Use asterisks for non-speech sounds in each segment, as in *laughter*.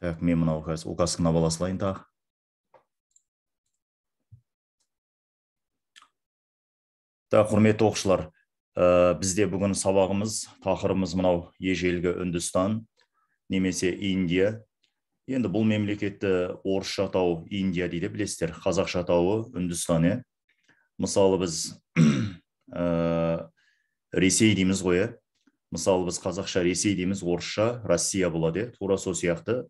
так мен мынау қазір указканы ала салайын тағы құрметті оқушылар э, бізде бүгін сабағымыз тақырыбымыз мынау ежелгі үндістан немесе индия енді бұл мемлекетті орысша атауы индия дейді білесіздер қазақша атауы үндістан иә мысалы біз *clears throat* э, ресей дейміз ғой иә мысалы біз қазақша ресей дейміз орысша россия болады иә тура сол сияқты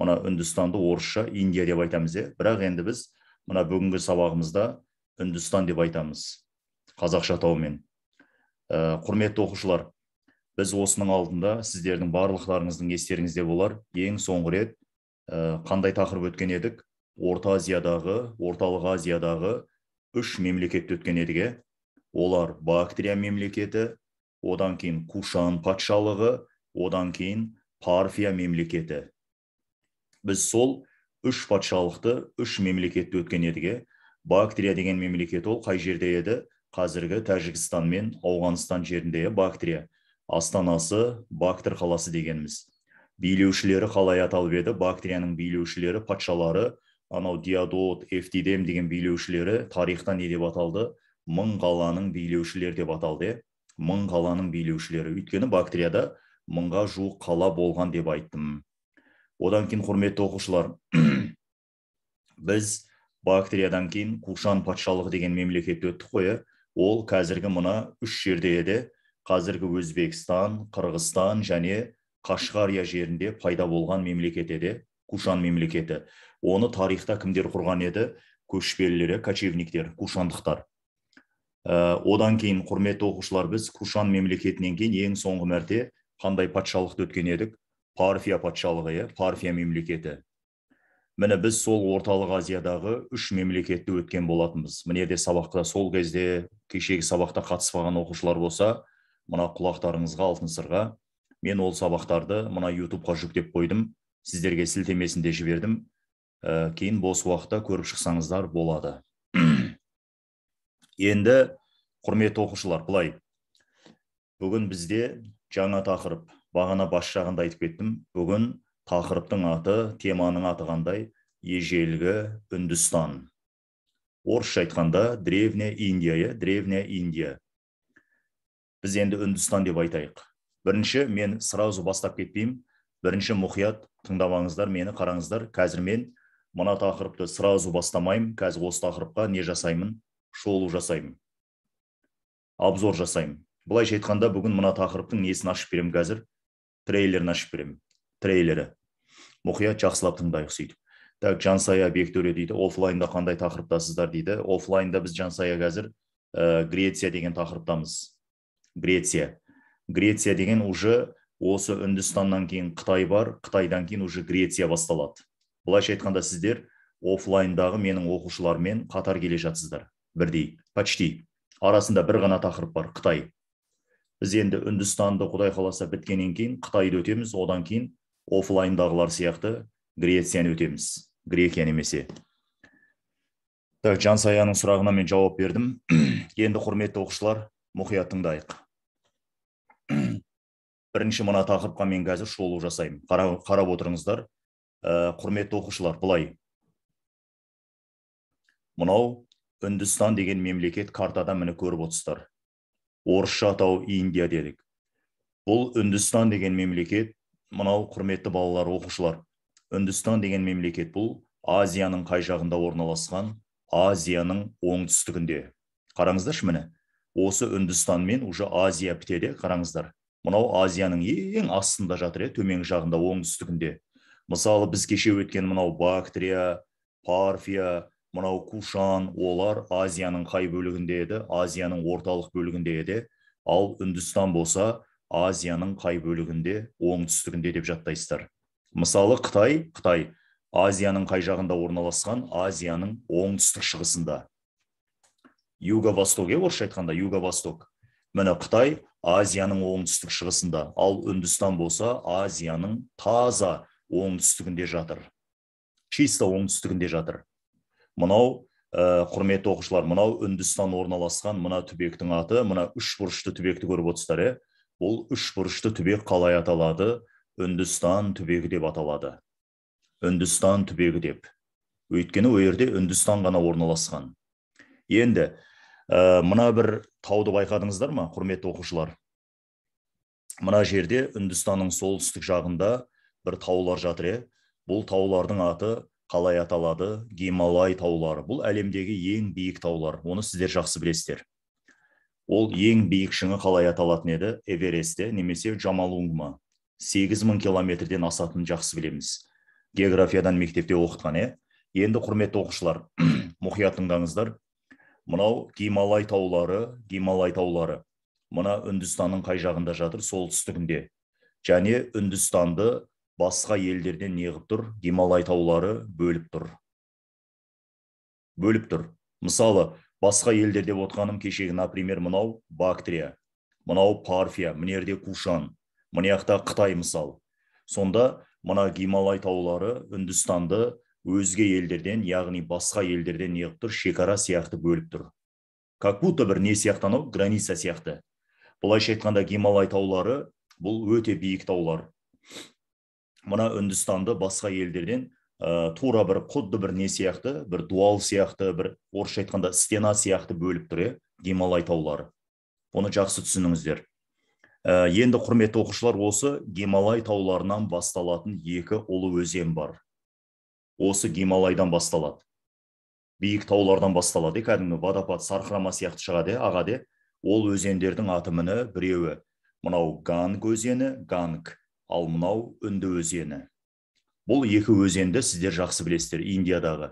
мына үндістанды орысша индия деп айтамыз иә бірақ енді біз мына бүгінгі сабағымызда үндістан деп айтамыз қазақша атаумен ә, э, құрметті оқушылар біз осының алдында сіздердің барлықтарыңыздың естеріңізде болар ең соңғы рет э, қандай тақырып өткен едік орта азиядағы орталық азиядағы үш мемлекетті өткен едік иә. олар бактрия мемлекеті одан кейін кушан патшалығы одан кейін парфия мемлекеті біз сол үш патшалықты үш мемлекетті өткен едік иә бактрия деген мемлекет ол қай жерде еді қазіргі тәжікстан мен ауғанстан жерінде бактрия астанасы бактр қаласы дегеніміз билеушілері қалай аталып еді бактрияның билеушілері патшалары анау диадот эфтидем деген билеушілері тарихта не деп аталды мың қаланың билеушілері деп аталды мың қаланың билеушілері өйткені бактрияда мыңға жуық қала болған деп айттым одан кейін құрметті оқушылар *clears throat* біз бактериядан кейін кушан патшалығы деген мемлекетті өттік қой ә. ол қазіргі мына үш жерде еді, қазіргі өзбекстан қырғызстан және Қашқария жерінде пайда болған мемлекет еді кушан мемлекеті оны тарихта кімдер құрған еді көшпелілері кочевниктер кушандықтар ә, одан кейін құрметті оқушылар біз кушан мемлекетінен кейін ең соңғы мәрте қандай патшалықты өткен едік парфия патшалығы иә парфия мемлекеті міне біз сол орталық азиядағы үш мемлекетті өткен болатынбыз міне де сабақта сол кезде кешегі сабақта қатыспаған оқушылар болса мына құлақтарыңызға алтын сырға мен ол сабақтарды мына ютубқа жүктеп қойдым сіздерге сілтемесін де жібердім ә, кейін бос уақытта көріп шықсаңыздар болады *clears throat* енді құрметті оқушылар былай бүгін бізде жаңа тақырып бағана бас жағында айтып кеттім бүгін тақырыптың аты теманың аты қандай ежелгі үндістан орысша айтқанда древняя индия иә древняя индия біз енді үндістан деп айтайық бірінші мен сразу бастап кетпеймін бірінші мұқият тыңдап мені қараңыздар қазір мен мына тақырыпты сразу бастамаймын қазір осы тақырыпқа не жасаймын шолу жасаймын обзор жасаймын былайша айтқанда бүгін мына тақырыптың несін ашып беремін қазір трейлерін ашып беремін трейлері мұқият жақсылап тыңдайық сөйтіп так жансая бектөре дейді оффлайнда қандай тақырыптасыздар дейді оффлайнда біз жансая қазір ә, греция деген тақырыптамыз греция греция деген уже осы үндістаннан кейін қытай бар қытайдан кейін уже греция басталады былайша айтқанда сіздер оффлайндағы менің оқушылармен қатар келе жатсыздар бірдей почти арасында бір ғана тақырып бар қытай біз енді үндістанды құдай қаласа біткеннен кейін қытайды өтеміз одан кейін оффлайндағылар сияқты грецияны өтеміз грекия немесе так жансаяның сұрағына мен жауап бердім *clears throat* енді құрметті оқушылар мұқият тыңдайық *clears throat* бірінші мына тақырыпқа мен қазір шолу жасаймын Қара, қарап отырыңыздар ә, құрметті оқушылар былай мынау үндістан деген мемлекет картада міне көріп отырсыздар орысша атау индия дедік бұл үндістан деген мемлекет мынау құрметті балалар оқушылар үндістан деген мемлекет бұл азияның қай жағында орналасқан азияның оңтүстігінде қараңыздаршы міне осы үндістанмен уже азия бітеді қараңыздар мынау азияның ең астында жатыр иә төменгі жағында оңтүстігінде мысалы біз кеше өткен мынау бактрия парфия мынау кушан олар азияның қай бөлігінде еді азияның орталық бөлігінде еді ал үндістан болса азияның қай бөлігінде оңтүстігінде деп жаттайсыздар мысалы қытай қытай азияның қай жағында орналасқан азияның оңтүстік шығысында юго восток иә орысша айтқанда юго восток міне қытай азияның оңтүстік шығысында ал үндістан болса азияның таза оңтүстігінде жатыр чисто оңтүстігінде жатыр мынау ә, құрметті оқушылар мынау үндістан орналасқан мына түбектің аты мына үш бұрышты түбекті көріп отырсыздар иә бұл үш бұрышты түбек қалай аталады үндістан түбегі деп аталады үндістан түбегі деп өйткені ол жерде үндістан ғана орналасқан енді ә, мына бір тауды байқадыңыздар ма құрметті оқушылар мына жерде үндістанның солтүстік жағында бір таулар жатыр иә бұл таулардың аты қалай аталады гималай таулары бұл әлемдегі ең биік таулар оны сіздер жақсы білесіздер ол ең биік шыңы қалай аталатын еді эверестте немесе джамалунгма сегіз мың километрден асатынын жақсы білеміз географиядан мектепте оқытқан иә енді құрметті оқушылар *clears throat* мұқият тыңдаңыздар мынау гималай таулары гималай таулары мына үндістанның қай жағында жатыр солтүстігінде және үндістанды басқа елдерден неғып тұр гималай таулары бөліп тұр бөліп тұр мысалы басқа елдер деп отқаным кешегі например мынау бактрия мынау парфия мінерде кушан мына қытай мысал сонда мына гималай таулары үндістанды өзге елдерден яғни басқа елдерден неғып тұр шекара сияқты бөліп тұр как бір не сияқты анау граница сияқты былайша айтқанда гималай таулары бұл өте биік таулар мына үндістанды басқа елдерден тура бір құдды бір не сияқты бір дуал сияқты бір орысша айтқанда стена сияқты бөліп тұр иә гималай таулары оны жақсы түсініңіздер ә, енді құрметті оқушылар осы гималай тауларынан басталатын екі ұлы өзен бар осы гималайдан басталады биік таулардан басталады кәдімгі водопад сарқырама сияқты шығады иә ағады ол өзендердің аты біреуі мынау ганг өзені ганг ал мынау үнді өзені бұл екі өзенді сіздер жақсы білесіздер индиядағы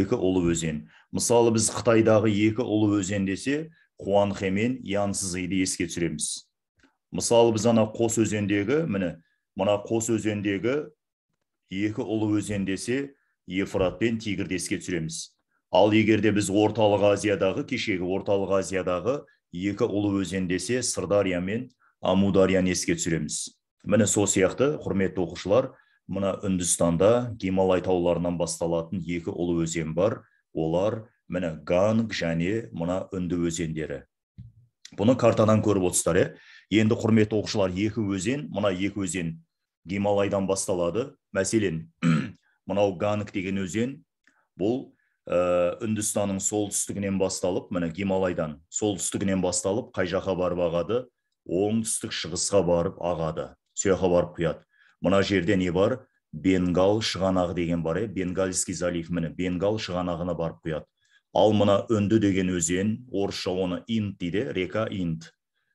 екі ұлы өзен мысалы біз қытайдағы екі ұлы өзен десе хуанхэ мен янсызыйды еске түсіреміз мысалы біз ана қос өзендегі міне мына қос өзендегі екі ұлы өзен десе ефрат пен тигрді еске түсіреміз ал егерде біз орталық азиядағы кешегі орталық азиядағы екі ұлы өзен десе сырдария мен амударияны еске түсіреміз міне сол сияқты құрметті оқушылар мына үндістанда гималай тауларынан басталатын екі ұлы өзен бар олар міне ганг және мына үнді өзендері бұны картадан көріп отырсыздар иә енді құрметті оқушылар екі өзен мына екі өзен гималайдан басталады мәселен *clears throat* мынау ганг деген өзен бұл ә, үндістанның солтүстігінен басталып міне гималайдан солтүстігінен басталып қай жаққа барып ағады оңтүстік шығысқа барып ағады барып құяды мына жерде не бар бенгал шығанағы деген бар иә бенгальский залив міне бенгал шығанағына барып құяды ал мына үнді деген өзен орысша оны инд дейді река инд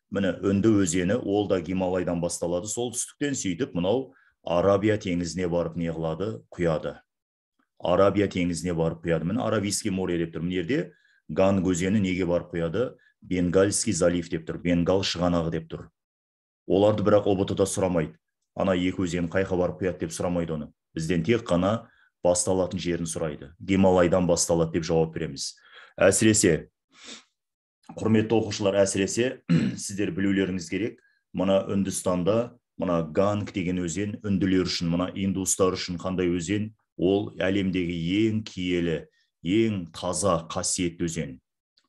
міне үнді өзені ол да гималайдан басталады солтүстіктен сөйтіп мынау арабия теңізіне барып не қылады құяды арабия теңізіне барып құяды міне аравийский море деп тұр мына жерде ганг өзені неге барып құяды бенгальский залив деп тұр бенгал шығанағы деп тұр оларды бірақ ұбт да сұрамайды ана екі өзен қайқа барып құяды деп сұрамайды оны бізден тек қана басталатын жерін сұрайды гималайдан басталады деп жауап береміз әсіресе құрметті оқушылар әсіресе *clears throat* сіздер білулеріңіз керек мына үндістанда мына ганг деген өзен үнділер үшін мына индустар үшін қандай өзен ол әлемдегі ең киелі ең таза қасиетті өзен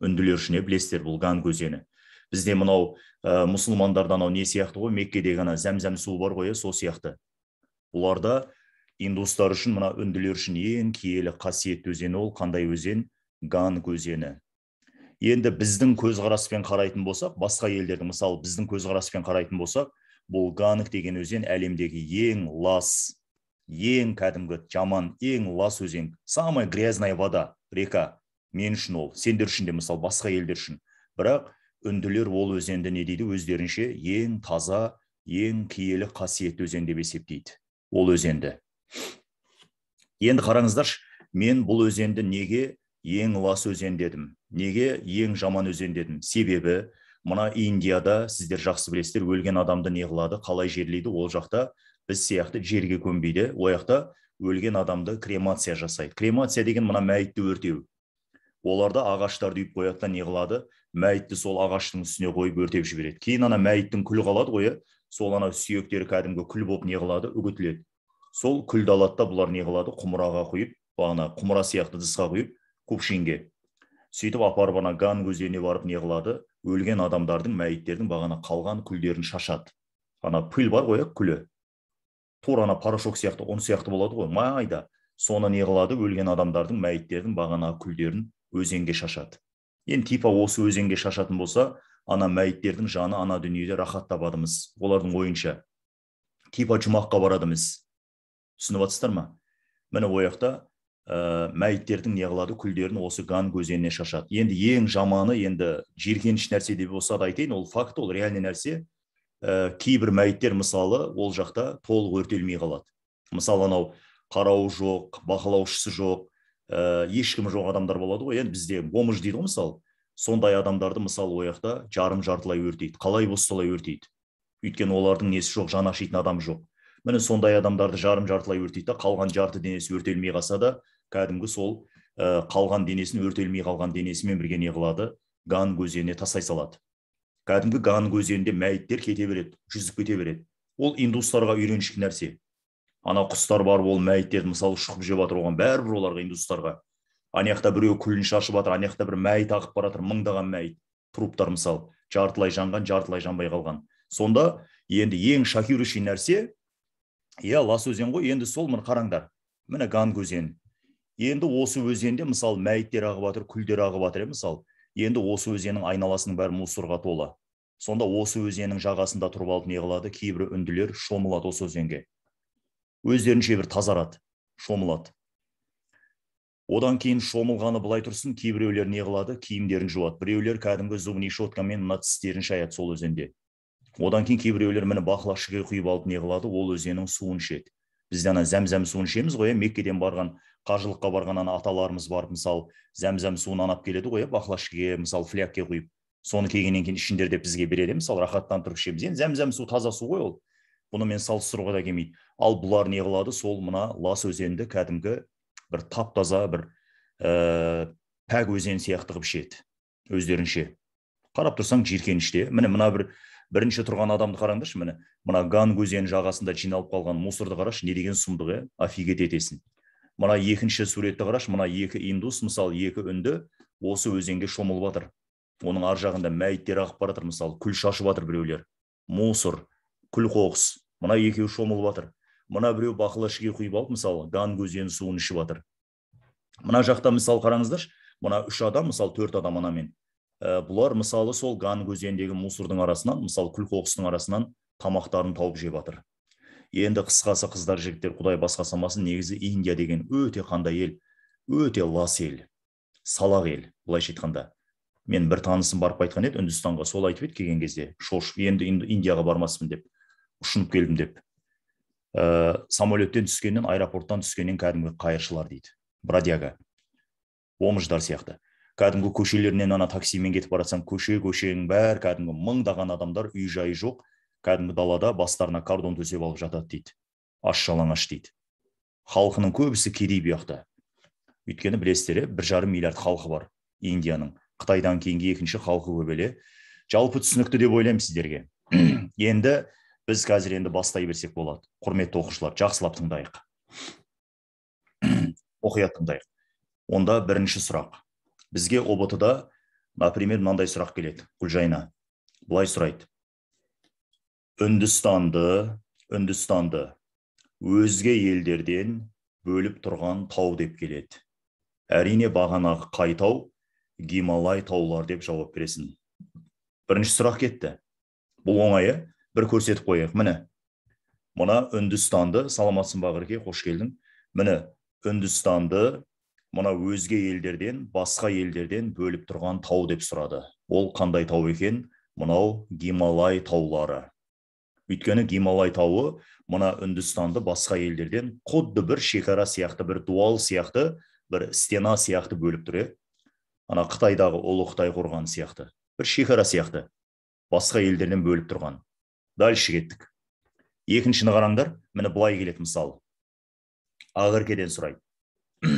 үнділер үшін иә, білесіздер бұл ганг өзені бізде мынау ә, э, мұсылмандарда анау не сияқты ғой меккедегі ана зәмзәм суы бар ғой иә сол сияқты бұларда индустар үшін мына үнділер үшін ең киелі қасиетті өзен ол қандай өзен ганг өзені енді біздің көзқараспен қарайтын болсақ басқа елдердің мысалы біздің көзқараспен қарайтын болсақ бұл ганг деген өзен әлемдегі ең лас ең кәдімгі жаман ең лас өзен самая грязная вода река мен үшін ол сендер үшін де мысалы басқа елдер үшін бірақ үнділер ол өзенді не дейді өздерінше ең таза ең киелі қасиетті өзен деп есептейді ол өзенді енді қараңыздаршы мен бұл өзенді неге ең лас өзен дедім неге ең жаман өзен дедім себебі мына индияда сіздер жақсы білесіздер өлген адамды не қылады қалай жерлейді ол жақта біз сияқты жерге көмбейді ол жақта өлген адамды кремация жасайды кремация деген мына мәйітті өртеу оларда ағаштарды үйіп қояды да не қылады мәйітті сол ағаштың үстіне қойып өртеп жібереді кейін ана мәйіттің күлі қалады ғой иә сол анау сүйектері кәдімгі күл болып не қылады үгітіледі сол күлді алады да бұлар не қылады құмыраға құйып бағана құмыра сияқты ыдысқа құйып кувшинге сөйтіп апарып ана ган өзеніне барып не қылады өлген адамдардың мәйіттердің бағана қалған күлдерін шашады ана пыль бар ғой иә күлі тура ана порошок сияқты ұн сияқты болады ғой майда соны не қылады өлген адамдардың мәйіттердің бағана күлдерін өзенге шашады енді типа осы өзенге шашатын болса ана мәйіттердің жаны ана дүниеде рахат табадымыз олардың ойынша типа жұмаққа барадымыз түсініп жатсыздар ма міне ол жақта э, мәйіттердің не күлдерін осы ганг өзеніне шашады енді ең жаманы енді жиіркеніш нәрсе деп болса да айтайын ол факт ол реальный нәрсе ә, кейбір мәйіттер мысалы ол жақта толық өртелмей қалады мысалы анау қарауы жоқ бақылаушысы жоқ ә, э, ешкімі жоқ адамдар болады ғой енді бізде бомж дейді ғой мысалы сондай адамдарды мысалы ол жақта жарым жартылай өртейді қалай болса солай өртейді өйткені олардың несі жоқ жаны ашитын адам жоқ міне сондай адамдарды жарым жартылай өртейді да қалған жарты денесі өртелмей қалса да кәдімгі сол ә, қалған денесін өртелмей қалған денесімен бірге не қылады ганг өзеніне тастай салады кәдімгі ганг өзенінде мәйіттер кете береді жүзіп кете береді ол индустарға үйреншікті нәрсе анау құстар бар ол мәйіттерді мысалы шұқып жеп жатыр оған бәрібір оларға индустарға ана жақта біреу күлін шашып жатыр ана жақта бір мәйіт ағып бара жатыр мыңдаған мәйіт труптар мысалы жартылай жанған жартылай жанбай қалған сонда енді ең шокирующий нәрсе иә лас өзен ғой енді сол міне қараңдар міне ганг өзені енді осы өзенде мысалы мәйіттер ағып жатыр күлдер ағып жатыр иә, мысалы енді осы өзеннің айналасының бәрі мусорға толы сонда осы өзеннің жағасында тұрып алып не қылады кейбір үнділер шомылады осы өзенге өздерінше бір тазарады шомылады одан кейін шомылғаны былай тұрсын кейбіреулер не қылады киімдерін жуады біреулер кәдімгі зубный щеткамен мына тістерін шаяды сол өзенде одан кейін кейбіреулер міне бақылашыға құйып алып не қылады ол өзеннің суын ішеді бізде ана зәмзәм суын ішеміз ғой иә меккеден барған қажылыққа барған ана аталарымыз барып мысалы зәмзәм суын анап келеді ғой иә мысалы флягке құйып соны келгеннен кейін ішіңдер деп бізге береді иә? мысалы рахаттандырып ішеміз енді зәмзәм су таза су ғой ол бұнымен салыстыруға да келмейді ал бұлар не қылады сол мына лас өзенді кәдімгі бір тап таза бір ә, пәк өзен сияқты қылып ішеді өздерінше қарап тұрсаң жиіркенішті иә міне мына бір бірінші тұрған адамды қараңдаршы міне мына ганг өзенінің жағасында жиналып қалған мусорды қарашы не деген сұмдық иә офигеть етесің мына екінші суретті қарашы мына екі индус мысалы екі үнді осы өзенге шомылып жатыр оның ар жағында мәйіттер ағып бара жатыр мысалы күл шашып жатыр біреулер мусор күл қоқыс мына екеуі шомылып жатыр мына біреу бақылы ішке құйып алып мысалы ганг өзені суын ішіп жатыр мына жақта мысалы қараңыздаршы мына үш адам мысалы төрт адам анамен ә, бұлар мысалы сол ганг өзеніндегі мусордың арасынан мысалы күл қоқыстың арасынан тамақтарын тауып жеп жатыр енді қысқасы қыздар жігіттер құдай басқа салмасын негізі индия деген өте қандай ел өте лас ел салақ ел былайша айтқанда мен бір танысым барып қайтқан еді үндістанға сол айтып еді келген кезде шошып енді индияға бармаспын деп ұшынып келдім деп ә, самолеттен түскеннен аэропорттан түскеннен кәдімгі қайыршылар дейді бродяга омыждар сияқты кәдімгі көшелерінен ана таксимен кетіп бара көше көшенің бәрі кәдімгі мыңдаған адамдар үй жайы жоқ кәдімгі далада бастарына кардон төсеп алып жатады дейді аш жалаңаш дейді халқының көбісі кедей бұл жақта өйткені білесіздер бір жарым миллиард халқы бар индияның қытайдан кейінгі екінші халқы көп жалпы түсінікті деп ойлаймын сіздерге *clears throat* енді біз қазір енді бастай берсек болады құрметті оқушылар жақсылап тыңдайық мұқият *clears throat* тыңдайық онда бірінші сұрақ бізге ұбт да например мынандай сұрақ келеді гүлжайна былай сұрайды үндістанды үндістанды өзге елдерден бөліп тұрған тау деп келеді әрине бағанағы қай тау гималай таулар деп жауап бересің бірінші сұрақ кетті бұл оңай бір көрсетіп қояйық міне мына үндістанды саламатсың ба ғырке қош келдің міне үндістанды мына өзге елдерден басқа елдерден бөліп тұрған тау деп сұрады ол қандай тау екен мынау гималай таулары өйткені гималай тауы мына үндістанды басқа елдерден құдды бір шекара сияқты бір дуал сияқты бір стена сияқты бөліп тұр ана қытайдағы ұлы қытай қорғаны сияқты бір шекара сияқты басқа елдерден бөліп тұрған дальше кеттік екіншіні қараңдар міне былай келеді мысалы ақеркеден сұрайды *clears throat*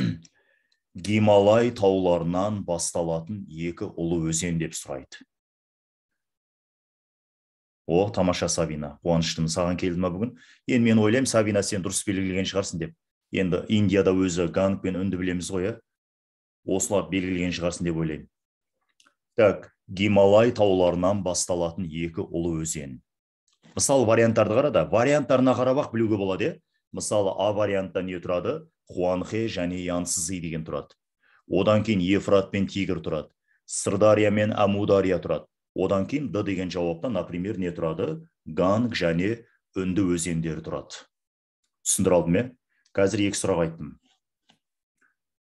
гималай тауларынан басталатын екі ұлы өзен деп сұрайды о тамаша сабина қуаныштымын саған келді ма бүгін енді мен ойлаймын сабина сен дұрыс белгілеген шығарсың деп енді индияда өзі ганг пен үнді білеміз ғой иә осылар белгілеген шығарсың деп ойлаймын так гималай тауларынан басталатын екі ұлы өзен мысалы варианттарды қарада варианттарына қарап ақ білуге болады иә мысалы а вариантта не тұрады Хуанхе және янсызи деген тұрады одан кейін ефрат пен тигр тұрады сырдария мен амудария тұрады одан кейін д деген жауапта например не тұрады ганг және үнді өзендері тұрады түсіндіре алдым иә қазір екі сұрақ айттым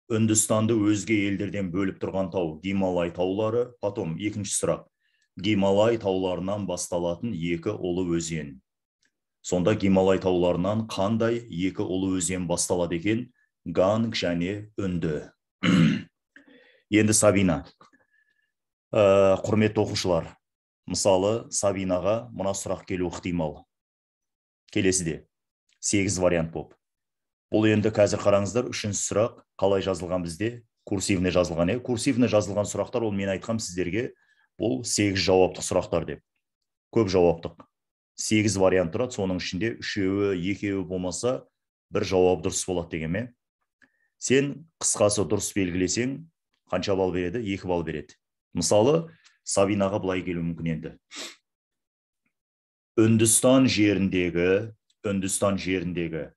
үндістанды өзге елдерден бөліп тұрған тау гималай таулары потом екінші сұрақ гималай тауларынан басталатын екі ұлы өзен сонда гималай тауларынан қандай екі ұлы өзен басталады екен ганг және үнді *clears throat* енді сабина ә, құрметті оқушылар мысалы сабинаға мына сұрақ келуі ықтимал келесіде сегіз вариант болып бұл енді қазір қараңыздар үшінші сұрақ қалай жазылған бізде курсивный жазылған иә курсивный жазылған сұрақтар ол мен айтқам сіздерге бұл сегіз жауаптық сұрақтар деп көп жауаптық сегіз вариант тұрады соның ішінде үшеуі екеуі болмаса бір жауап дұрыс болады деген ме сен қысқасы дұрыс белгілесең қанша балл береді екі балл береді мысалы сабинаға былай келуі мүмкін енді үндістан жеріндегі үндістан жеріндегі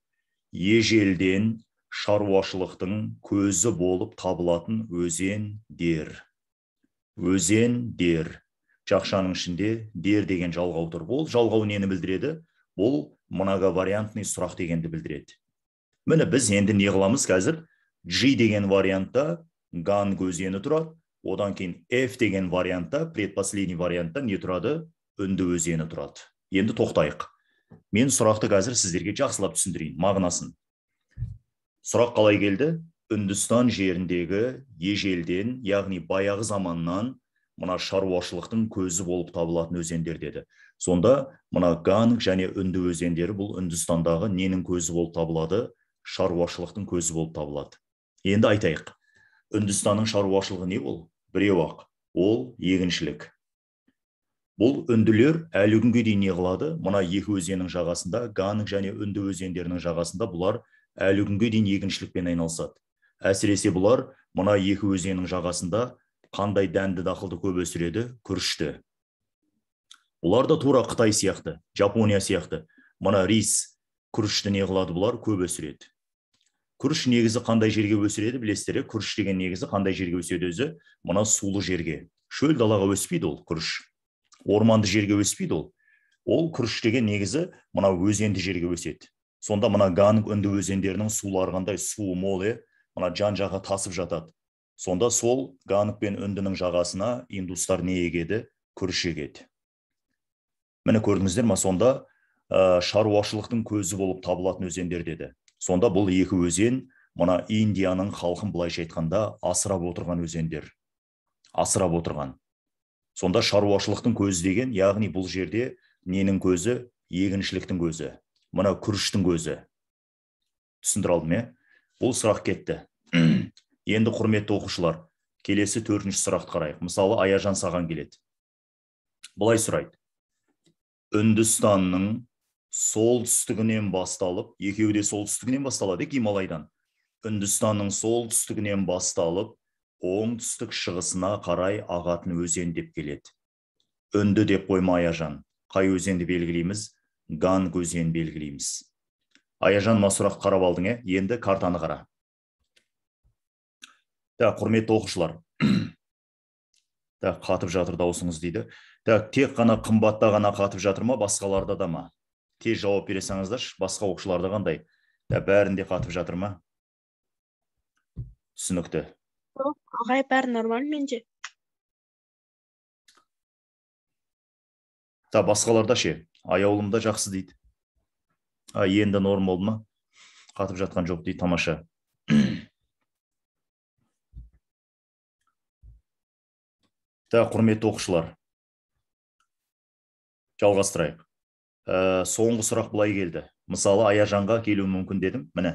ежелден шаруашылықтың көзі болып табылатын өзендер Өзен, дер. жақшаның ішінде дер деген жалғау тұр ол жалғау нені білдіреді бұл многовариантный сұрақ дегенді білдіреді міне біз енді не қыламыз қазір g деген вариантта ганг өзені тұрады одан кейін f деген вариантта предпоследний вариантта не тұрады үнді өзені тұрады енді тоқтайық мен сұрақты қазір сіздерге жақсылап түсіндірейін мағынасын сұрақ қалай келді үндістан жеріндегі ежелден яғни баяғы заманнан мына шаруашылықтың көзі болып табылатын өзендер деді сонда мына ганг және үнді өзендері бұл үндістандағы ненің көзі болып табылады шаруашылықтың көзі болып табылады енді айтайық үндістанның шаруашылығы не ол біреу ақ ол егіншілік бұл үнділер әлі күнге дейін не қылады мына екі өзеннің жағасында ганг және үнді өзендерінің жағасында бұлар әлі күнге дейін егіншілікпен айналысады әсіресе бұлар мына екі өзеннің жағасында қандай дәнді дақылды көп өсіреді күрішті бұлар да тура қытай сияқты жапония сияқты мына рис күрішті не қылады бұлар көп өсіреді күріш негізі қандай жерге өсіреді білесіздер иә күріш деген негізі қандай жерге өседі өзі мына сулы жерге шөл далаға өспейді ол күріш орманды жерге өспейді ол ол күріш деген негізі мына өзенді жерге өседі сонда мына ганг үнді өзендерінің сулары қандай суы мол иә мына жан жағы тасып жатады сонда сол ганг пен үндінің жағасына индустар не егеді күріш егеді міне көрдіңіздер ма сонда шаруашылықтың көзі болып табылатын өзендер деді сонда бұл екі өзен мына индияның халқын былайша айтқанда асырап отырған өзендер асырап отырған сонда шаруашылықтың көзі деген яғни бұл жерде ненің көзі егіншіліктің көзі мына күріштің көзі түсіндіре алдым иә? бұл сұрақ кетті енді құрметті оқушылар келесі төртінші сұрақты қарайық мысалы аяжан саған келеді былай сұрайды үндістанның солтүстігінен басталып екеуі де солтүстігінен басталады гималайдан үндістанның солтүстігінен басталып оңтүстік шығысына қарай ағатын өзен деп келеді үнді деп қойма аяжан қай өзенді белгілейміз ганг өзенін белгілейміз аяжан мына сұрақ қарап алдың ә енді картаны қара так құрметті оқушылар *clears throat* так қатып жатыр дауысыңыз дейді так тек қана қымбатта ғана қатып жатыр ма басқаларда да ма тез жауап бере салыңыздаршы басқа оқушыларда қандай так бәрінде қатып жатыр ма түсінікті ағай бәрі нормаль менде так басқаларда ше аяулымда жақсы дейді а енді норм болды ма қатып жатқан жоқ дейді тамаша так *clears throat* құрметті оқушылар жалғастырайық ә, соңғы сұрақ былай келді мысалы аяжанға келуі мүмкін дедім міне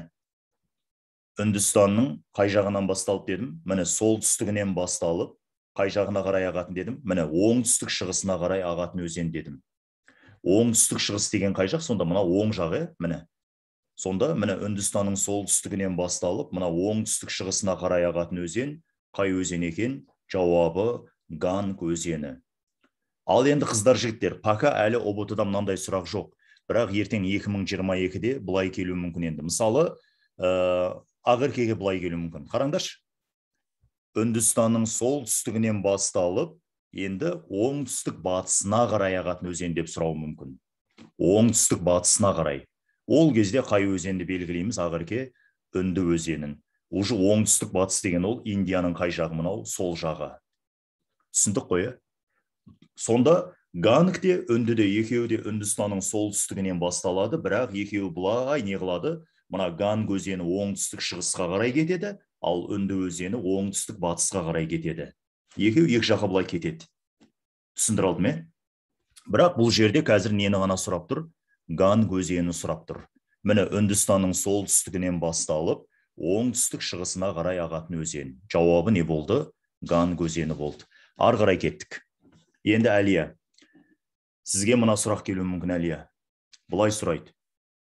үндістанның қай жағынан басталып дедім міне солтүстігінен басталып қай жағына қарай ағатын дедім міне оңтүстік шығысына қарай ағатын өзен дедім оңтүстік шығыс деген қай жақ сонда мына оң жағы, иә міне сонда міне үндістанның солтүстігінен басталып мына оңтүстік шығысына қарай ағатын өзен қай өзен екен жауабы ганг өзені ал енді қыздар жігіттер пока әлі ұбт да мынандай сұрақ жоқ бірақ ертең 2022-де былай келуі мүмкін енді мысалы ә, ақеркеге былай келуі мүмкін қараңдаршы үндістанның солтүстігінен басталып енді оңтүстік батысына қарай ағатын өзен деп сұрауы мүмкін оңтүстік батысына қарай ол кезде қай өзенді белгілейміз ақерке үнді өзенін уже оңтүстік батыс деген ол индияның қай жағы мынау сол жағы түсіндік қой ә? сонда ганг те үнді де екеуі де үндістанның солтүстігінен басталады бірақ екеуі былай не қылады мына ганг өзені оңтүстік шығысқа қарай кетеді ал үнді өзені оңтүстік батысқа қарай кетеді екеуі екі жаққа былай кетеді түсіндіре алдым иә. бірақ бұл жерде қазір нені ғана сұрап тұр ганг өзені сұрап тұр міне үндістанның солтүстігінен басталып оңтүстік шығысына қарай ағатын өзен жауабы не болды ганг өзені болды ары қарай кеттік енді әлия сізге мына сұрақ келуі мүмкін әлия былай сұрайды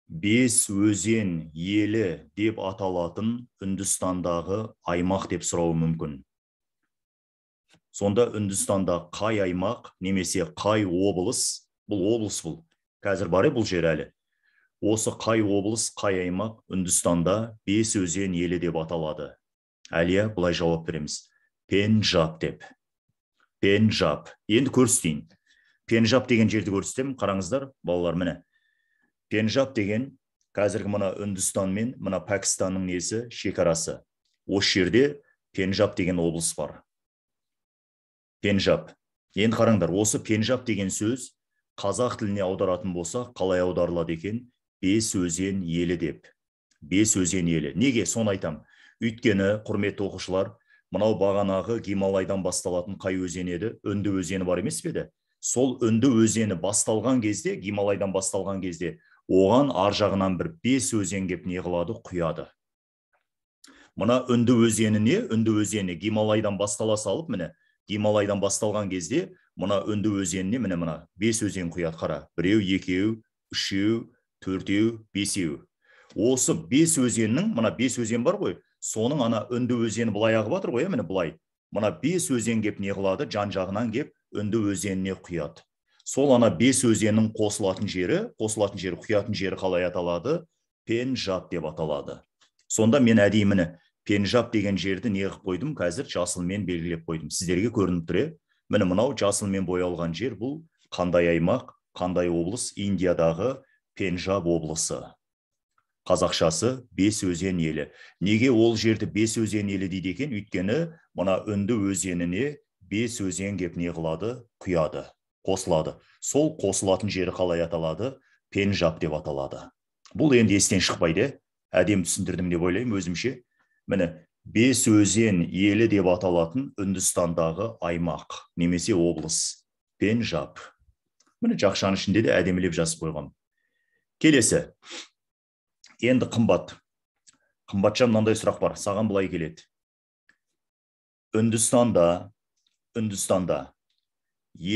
бес өзен елі деп аталатын үндістандағы аймақ деп сұрауы мүмкін сонда үндістанда қай аймақ немесе қай облыс бұл облыс бұл қазір бар иә бұл жер әлі осы қай облыс қай аймақ үндістанда бес өзен елі деп аталады әлия иә, былай жауап береміз пенджаб деп пенджаб енді көрсетейін пенджаб деген жерді көрсетемін қараңыздар балалар міне пенджаб деген қазіргі мына үндістан мен мына пәкістанның несі шекарасы осы жерде пенджаб деген облыс бар пенжаб енді қараңдар осы пенжаб деген сөз қазақ тіліне аударатын болса қалай аударылады екен бес өзен елі деп бес өзен елі неге соны айтам. өйткені құрметті оқушылар мынау бағанағы гималайдан басталатын қай өзен еді үнді өзені бар емес пе еді сол үнді өзені басталған кезде гималайдан басталған кезде оған ар жағынан бір бес өзен кеп не қылады құяды мына үнді өзеніне үнді өзені гималайдан бастала салып міне гималайдан басталған кезде мына үнді өзеніне міне мына бес өзен құяды қара біреу екеу үшеу төртеу бесеу осы бес өзеннің мына бес өзен бар ғой соның ана үнді өзені былай ағып жатыр ғой иә міне былай мына бес өзен кеп не қылады жан жағынан кеп үнді өзеніне құяды сол ана бес өзеннің қосылатын жері қосылатын жері құятын жері қалай аталады пенджаб деп аталады сонда мен әдейі міне пенжаб деген жерді не қылып қойдым қазір жасылмен белгілеп қойдым сіздерге көрініп тұр иә міне мынау жасылмен боялған жер бұл қандай аймақ қандай облыс индиядағы пенжаб облысы қазақшасы бес өзен елі неге ол жерді бес өзен елі дейді екен өйткені мына үнді өзеніне бес өзен деп не қылады құяды қосылады сол қосылатын жері қалай аталады пенжаб деп аталады бұл енді естен шықпайды әдемі түсіндірдім деп ойлаймын өзімше міне бес өзен елі деп аталатын үндістандағы аймақ немесе облыс пенджаб міне жақшаның ішінде де әдемілеп жазып қойған келесі енді қымбат қымбатша мынандай сұрақ бар саған былай келеді үндістанда үндістанда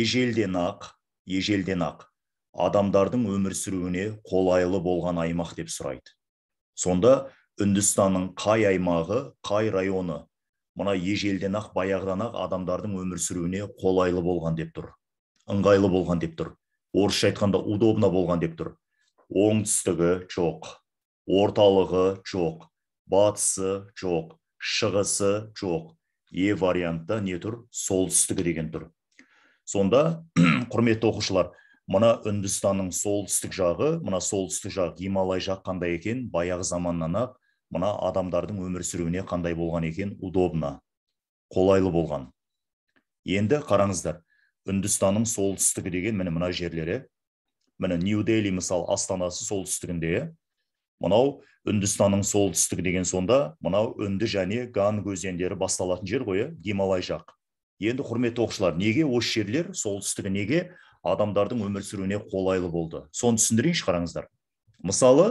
ежелден ақ ежелден ақ адамдардың өмір сүруіне қолайлы болған аймақ деп сұрайды сонда үндістанның қай аймағы қай районы мына ежелден ақ баяғыдан ақ адамдардың өмір сүруіне қолайлы болған деп тұр ыңғайлы болған деп тұр орысша айтқанда удобно болған деп тұр оңтүстігі жоқ орталығы жоқ батысы жоқ шығысы жоқ е вариантта не тұр солтүстігі деген тұр сонда *clears throat* құрметті оқушылар мына үндістанның солтүстік жағы мына солтүстік жақ гималай жақ қандай екен баяғы заманнан ақ мына адамдардың өмір сүруіне қандай болған екен удобно қолайлы болған енді қараңыздар үндістанның солтүстігі деген міне мына жерлері міне нью дели мысалы астанасы солтүстігінде мынау үндістанның солтүстігі деген сонда мынау үнді және Ган өзендері басталатын жер ғой иә гималай жақ енді құрметті оқушылар неге осы жерлер солтүстігі неге адамдардың өмір сүруіне қолайлы болды соны түсіндірейінші қараңыздар мысалы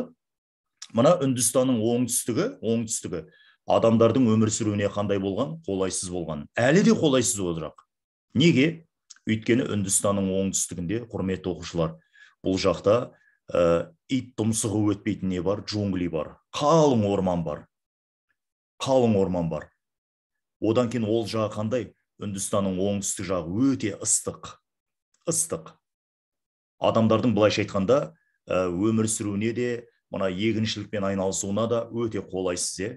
мына үндістанның оңтүстігі оңтүстігі адамдардың өмір сүруіне қандай болған қолайсыз болған әлі де қолайсыз жақ. неге өйткені үндістанның оңтүстігінде құрметті оқушылар бұл жақта ә, ит тұмсығы өтпейтін не бар джунгли бар қалың орман бар қалың орман бар одан кейін ол жағы қандай үндістанның оңтүстік жағы өте ыстық ыстық адамдардың былайша айтқанда ә, өмір сүруіне де мына егіншілікпен айналысуына да өте қолайсыз иә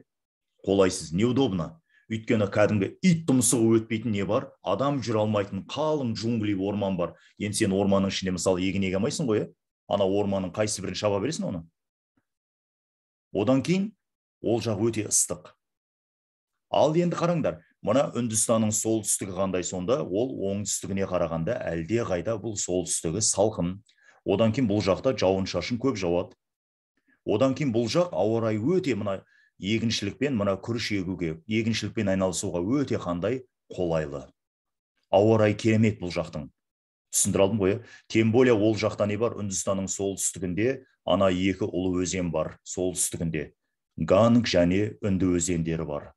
қолайсыз неудобно өйткені кәдімгі ит тұмсығы өтпейтін не бар адам жүре алмайтын қалың джунгли орман бар енді сен орманның ішінде мысалы егін еге алмайсың ғой иә ана орманның қайсы бірін шаба бересің оны одан кейін ол жақ өте ыстық ал енді қараңдар мына үндістанның солтүстігі қандай сонда ол оңтүстігіне қарағанда әлде қайда бұл солтүстігі салқын одан кейін бұл жақта жауын шашын көп жауады одан кейін бұл жақ ауа райы өте мына егіншілікпен мына күріш егуге егіншілікпен айналысуға өте қандай қолайлы ауа райы керемет бұл жақтың түсіндіре алдым ғой иә. тем более ол жақта не бар үндістанның солтүстігінде ана екі ұлы өзен бар солтүстігінде ганг және үнді өзендері бар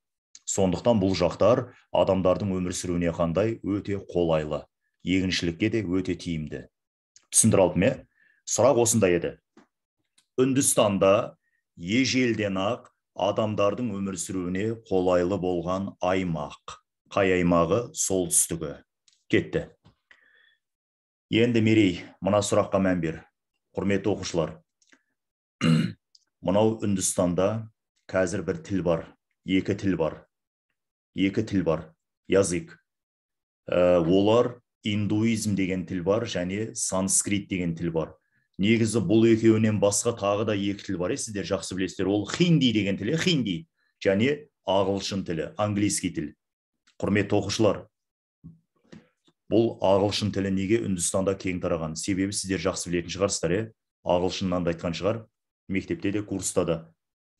сондықтан бұл жақтар адамдардың өмір сүруіне қандай өте қолайлы егіншілікке де өте тиімді түсіндіре алдым иә сұрақ осында еді үндістанда ежелден-ақ адамдардың өмір сүруіне қолайлы болған аймақ қай аймағы солтүстігі кетті енді мерей мына сұраққа мән бер құрметті оқушылар мынау үндістанда қазір бір тіл бар екі тіл бар екі тіл бар язык олар индуизм деген тіл бар және санскрит деген тіл бар негізі бұл екеуінен басқа тағы да екі тіл бар иә сіздер жақсы білесіздер ол хинди деген тілі хинди және ағылшын тілі английский тіл құрметті оқушылар бұл ағылшын тілі неге үндістанда кең тараған себебі сіздер жақсы білетін шығарсыздар иә ағылшыннан да айтқан шығар мектепте де курста да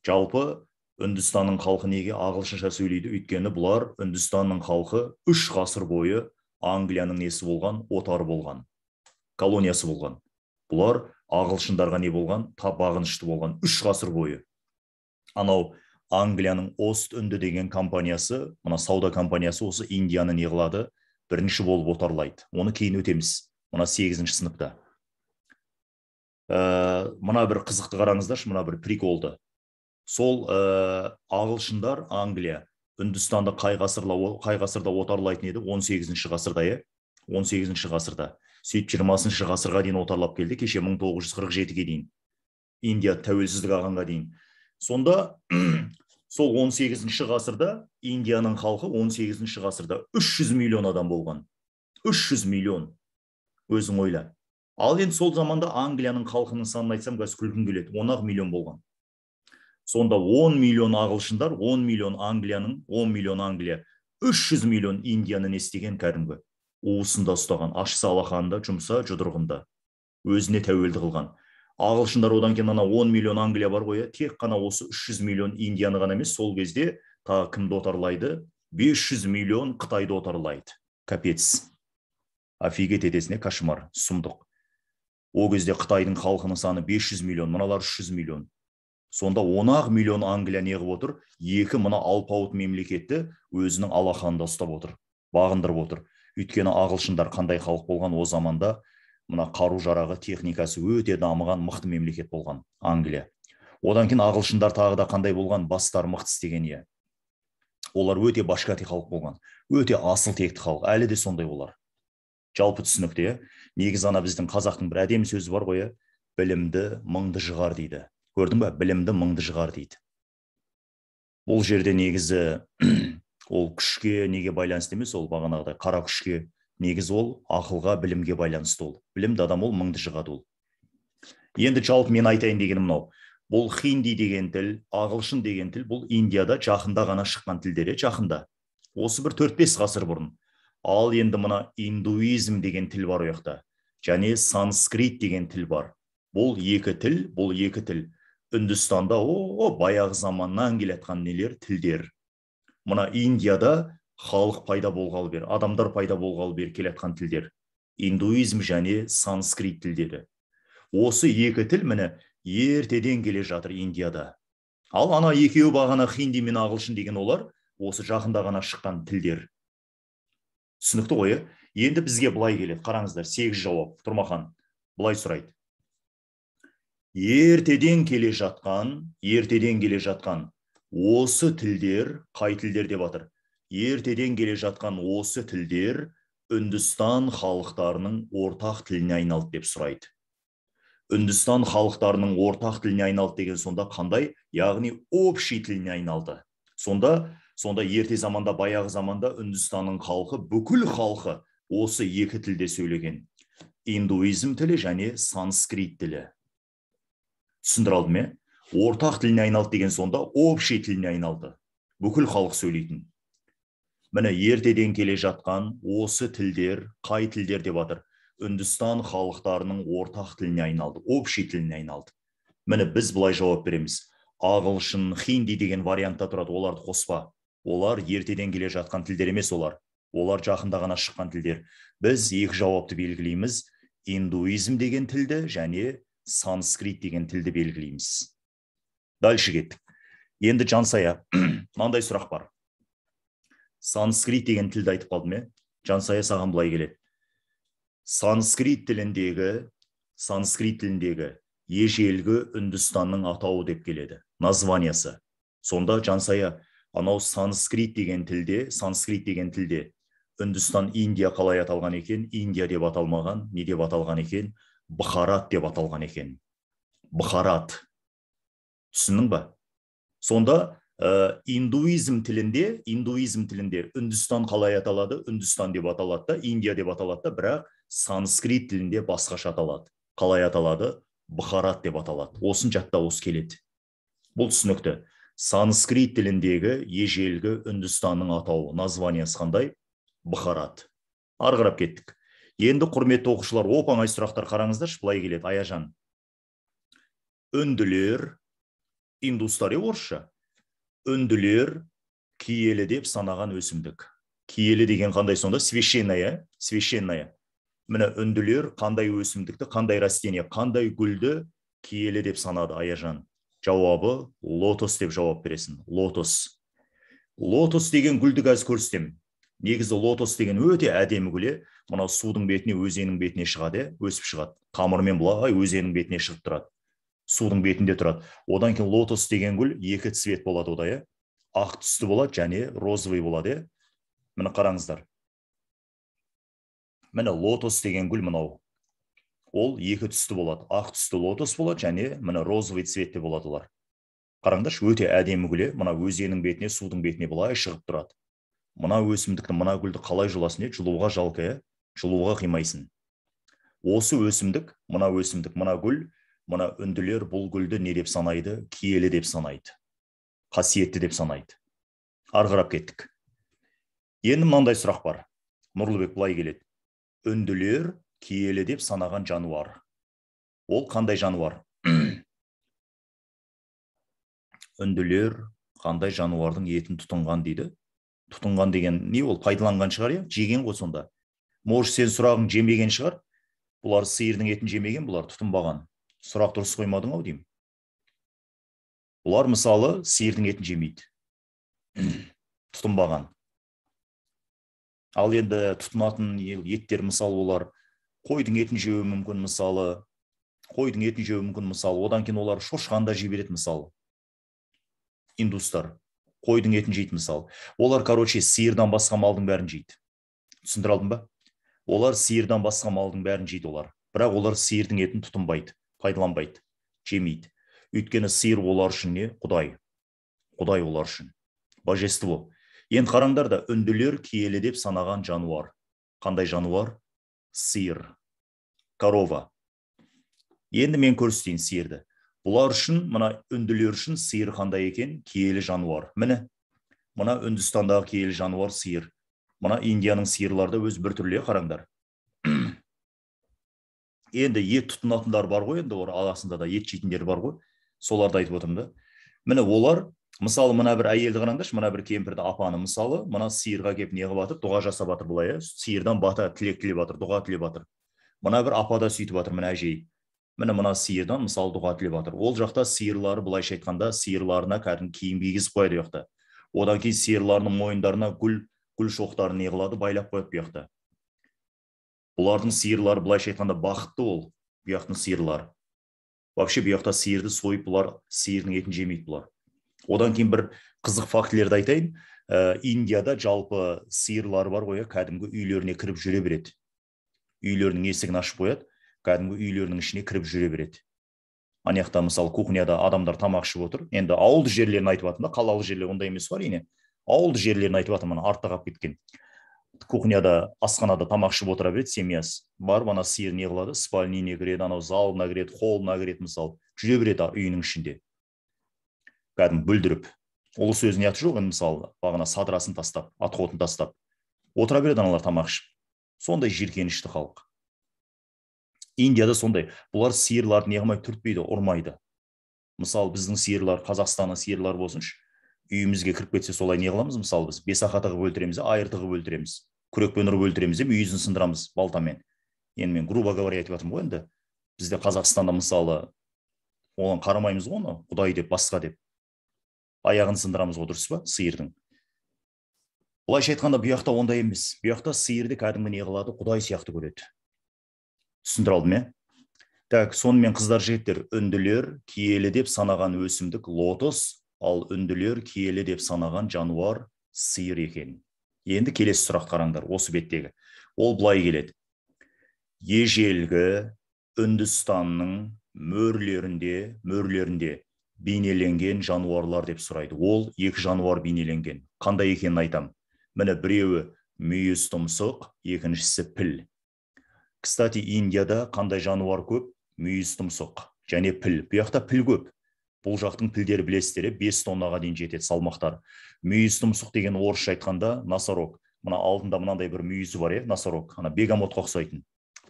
жалпы үндістанның халқы неге ағылшынша сөйлейді өйткені бұлар үндістанның халқы үш ғасыр бойы англияның несі болған отары болған колониясы болған бұлар ағылшындарға не болған бағынышты болған үш ғасыр бойы анау англияның ост үнді деген компаниясы мына сауда компаниясы осы индияны не қылады бірінші болып отарлайды оны кейін өтеміз мына сегізінші сыныпта ә, мына бір қызықты қараңыздаршы мына бір приколды сол ә, ағылшындар англия үндістанды қай ғасырда қай ғасырда отарлайтын еді 18 сегізінші ғасырда иә он ғасырда сөйтіп жиырмасыншы ғасырға дейін отарлап келді кеше 1947-ге дейін индия тәуелсіздік алғанға дейін сонда *clears throat* сол 18-ші ғасырда индияның халқы 18-ші ғасырда 300 миллион адам болған 300 миллион өзің ойла ал енді сол заманда англияның халқының санын айтсам қазір күлкім келеді он миллион болған сонда 10 миллион ағылшындар 10 миллион англияның 10 миллион англия 300 миллион индияны не істеген кәдімгі уысында ұстаған ашса алақанында жұмса жұдырығында өзіне тәуелді қылған ағылшындар одан кейін ана 10 миллион англия бар ғой иә, тек қана осы 300 миллион индияны ғана емес сол кезде тағы кімді отарлайды 500 миллион қытайды отарлайды капец офигеть етесіне кошмар сұмдық ол кезде қытайдың халқының саны 500 миллион мыналар 300 миллион сонда он миллион англия не отыр екі мына алпауыт мемлекетті өзінің алақанында ұстап отыр бағындырып отыр өйткені ағылшындар қандай халық болған о заманда мына қару жарағы техникасы өте дамыған мықты мемлекет болған англия одан кейін ағылшындар тағы да қандай болған бастары мықты істеген иә олар өте башкати халық болған өте асыл текті халық әлі де сондай олар жалпы түсінікте иә негізі ана біздің қазақтың бір әдемі сөзі бар ғой иә білімді мыңды жығар дейді көрдің ба білімді мыңды жығар дейді бұл жерде негізі ол күшке неге байланысты емес ол бағанағыдай қара күшке негіз ол ақылға білімге байланысты ол білімді адам ол мыңды жығады ол енді жалпы мен айтайын дегенім мынау бұл хинди деген тіл ағылшын деген тіл бұл индияда жақында ғана шыққан тілдер иә жақында осы бір төрт бес ғасыр бұрын ал енді мына индуизм деген тіл бар ол және санскрит деген тіл бар бұл екі тіл бұл екі тіл үндістанда о, о баяғы заманнан келе жатқан нелер тілдер мына индияда халық пайда болғалы бері адамдар пайда болғалы бері келе жатқан тілдер индуизм және санскрит тілдері осы екі тіл міне ертеден келе жатыр индияда ал ана екеуі бағана хинди мен ағылшын деген олар осы жақында ғана шыққан тілдер түсінікті ғой енді бізге былай келеді қараңыздар сегіз жауап тұрмахан былай сұрайды ертеден келе жатқан ертеден келе жатқан осы тілдер қай тілдер деп атыр? ертеден келе жатқан осы тілдер үндістан халықтарының ортақ тіліне айналды деп сұрайды үндістан халықтарының ортақ тіліне айналды деген сонда қандай яғни общий тіліне айналды сонда сонда ерте заманда баяғы заманда үндістанның халқы бүкіл халқы осы екі тілде сөйлеген индуизм тілі және санскрит тілі түсіндіре алдым иә? ортақ тіліне айналды деген сонда общий тіліне айналды бүкіл халық сөйлейтін міне ертеден келе жатқан осы тілдер қай тілдер деп жатыр үндістан халықтарының ортақ тіліне айналды общий тіліне айналды міне біз былай жауап береміз ағылшын хинди деген вариантта тұрады оларды қоспа олар ертеден келе жатқан тілдер емес олар олар жақында ғана шыққан тілдер біз екі жауапты белгілейміз индуизм деген тілді және санскрит деген тілді белгілейміз дальше кеттік енді жансая мынандай сұрақ бар санскрит деген тілді айтып қалдым иә жансая саған былай келеді санскрит тіліндегі санскрит тіліндегі ежелгі үндістанның атауы деп келеді названиясы сонда жансая анау санскрит деген тілде санскрит деген тілде үндістан индия қалай аталған екен индия деп аталмаған не деп аталған екен бұхарат деп аталған екен бұхарат түсіндің ба сонда ә, индуизм тілінде индуизм тілінде үндістан қалай аталады үндістан деп аталады да индия деп аталады да бірақ санскрит тілінде басқаша аталады қалай аталады бұхарат деп аталады осын осы келеді бұл түсінікті санскрит тіліндегі ежелгі үндістанның атауы названиясы қандай бұхарат ары қарап кеттік енді құрметті оқушылар оп оңай сұрақтар қараңыздаршы былай келеді аяжан үнділер Индустария орысша үнділер киелі деп санаған өсімдік киелі деген қандай сонда священная священная міне үнділер қандай өсімдікті қандай растение қандай гүлді киелі деп санады аяжан жауабы лотос деп жауап бересің лотос лотос деген гүлді қазір көрсетемін негізі лотос деген өте әдемі иә мынау судың бетіне өзеннің бетіне шығады иә өсіп шығады тамырымен былай өзеннің бетіне шығып тұрады судың бетінде тұрады одан кейін лотос деген гүл екі цвет болады ода иә ақ түсті болады және розовый болады иә міне қараңыздар міне лотос деген гүл мынау ол екі түсті болады ақ түсті лотос болады және міне розовый цветте болады олар қараңдаршы өте әдемі гүл иә? мына өзеннің бетіне судың бетіне былай шығып тұрады мына өсімдікті мына гүлді қалай жұласың иә жұлуға жалко иә жұлуға қимайсың осы өсімдік мына өсімдік мына гүл мына үнділер бұл гүлді не деп санайды киелі деп санайды қасиетті деп санайды ары қарап кеттік енді мынандай сұрақ бар нұрлыбек былай келеді үнділер киелі деп санаған жануар ол қандай жануар *clears throat* үнділер қандай жануардың етін тұтынған дейді тұтынған деген не ол пайдаланған шығар иә жеген ғой сонда может сен сұрағың жемеген шығар бұлар сиырдың етін жемеген бұлар тұтынбаған сұрақ дұрыс қоймадың ау деймін бұлар мысалы сиырдың етін жемейді *clears throat* тұтынбаған ал енді тұтынатын еттер мысалы олар қойдың етін жеуі мүмкін мысалы қойдың етін жеуі мүмкін мысалы одан кейін олар шошқаны да жей береді мысалы индустар қойдың етін жейді мысалы олар короче сиырдан басқа малдың бәрін жейді түсіндіре алдым ба олар сиырдан басқа малдың бәрін жейді олар бірақ олар сиырдың етін тұтынбайды пайдаланбайды жемейді өйткені сиыр олар үшін не құдай құдай олар үшін божество енді қараңдар да үнділер киелі деп санаған жануар қандай жануар сиыр корова енді мен көрсетейін сиырды бұлар үшін мына үнділер үшін сиыр қандай екен киелі жануар міне мына үндістандағы киелі жануар сиыр мына индияның сиырлары да өзі біртүрлі қараңдар енді ет тұтынатындар бар ғой енді олар арасында да ет жейтіндер бар ғой соларды айтып отырмын да міне олар мысалы мына бір әйелді қараңдаршы мына бір кемпірді апаны мысалы мына сиырға келіп неғып жатыр дұға жасап жатыр былай иә сиырдан бата тілек тілеп жатыр дұға тілеп жатыр мына бір апа да сөйтіп жатыр мына әжей міне мына сиырдан мысалы дұға тілеп жатыр ол жақта сиырлары былайша айтқанда сиырларына кәдімгі киім кигізіп қояды ол одан кейін сиырларының мойындарына гүл гүл шоқтарын не байлап қояды бұл бұлардың сиырлары былайша айтқанда бақытты ол бұяқтың сиырлары вообще бұяқта сиырды сойып бұлар сиырдың етін жемейді бұлар одан кейін бір қызық фактілерді айтайын ә, индияда жалпы сиырлар бар ғой иә кәдімгі үйлеріне кіріп жүре береді үйлерінің есігін ашып қояды кәдімгі үйлерінің ішіне кіріп жүре береді ана жақта мысалы кухняда адамдар тамақ ішіп отыр енді ауылды жерлерін айтып жатырмын да қалалы жерлер ондай емес қой әрине ауылды жерлерін айтып жатырмын артта қалып кеткен кухняда асханада тамақ ішіп отыра береді семьясы барып ана сиыр не қылады спальныйне кіреді анау залына кіреді холлына кіреді мысалы жүре береді үйінің ішінде кәдімгі бүлдіріп ұлы сөздің ұяты жоқ енді мысалы бағана садрасын тастап отходын тастап отыра береді аналар тамақ ішіп сондай жиіркенішті халық индияда сондай бұлар сиырларды не қылмайды түртпейді ұрмайды мысалы біздің сиырлар қазақстанның сиырлары болсыншы үйімізге кіріп кетсе солай не қыламыз мысалы біз бес ақа тығып өлтіреміз айыр тығып өлтіреміз күрекпен ұрып өлтіреміз деп үйізін сындырамыз балтамен енді мен грубо говоря айтып жатырмын ғой енді бізде қазақстанда мысалы оған қарамаймыз ғой оны құдай деп басқа деп аяғын сындырамыз ғой дұрыс па сиырдың былайша айтқанда бұяқта ондай емес бұяқта сиырды кәдімгі не қылады құдай сияқты көреді түсіндіре алдым иә так сонымен қыздар жігіттер үнділер киелі деп санаған өсімдік лотос ал үнділер киелі деп санаған жануар сиыр екен енді келесі сұрақ қараңдар осы беттегі ол былай келеді ежелгі үндістанның мөрлерінде мөрлерінде бейнеленген жануарлар деп сұрайды ол екі жануар бейнеленген қандай екенін айтам. міне біреуі мүйіз тұмсық екіншісі піл кстати индияда қандай жануар көп мүйіз тұмсық және піл бұл піл көп бұл жақтың пілдері білесіздер бес тоннаға дейін жетеді салмақтары мүйіз тұмсық деген орысша айтқанда носорог мына алдында мынандай бір мүйізі бар иә носорог ана бегамотқа ұқсайтын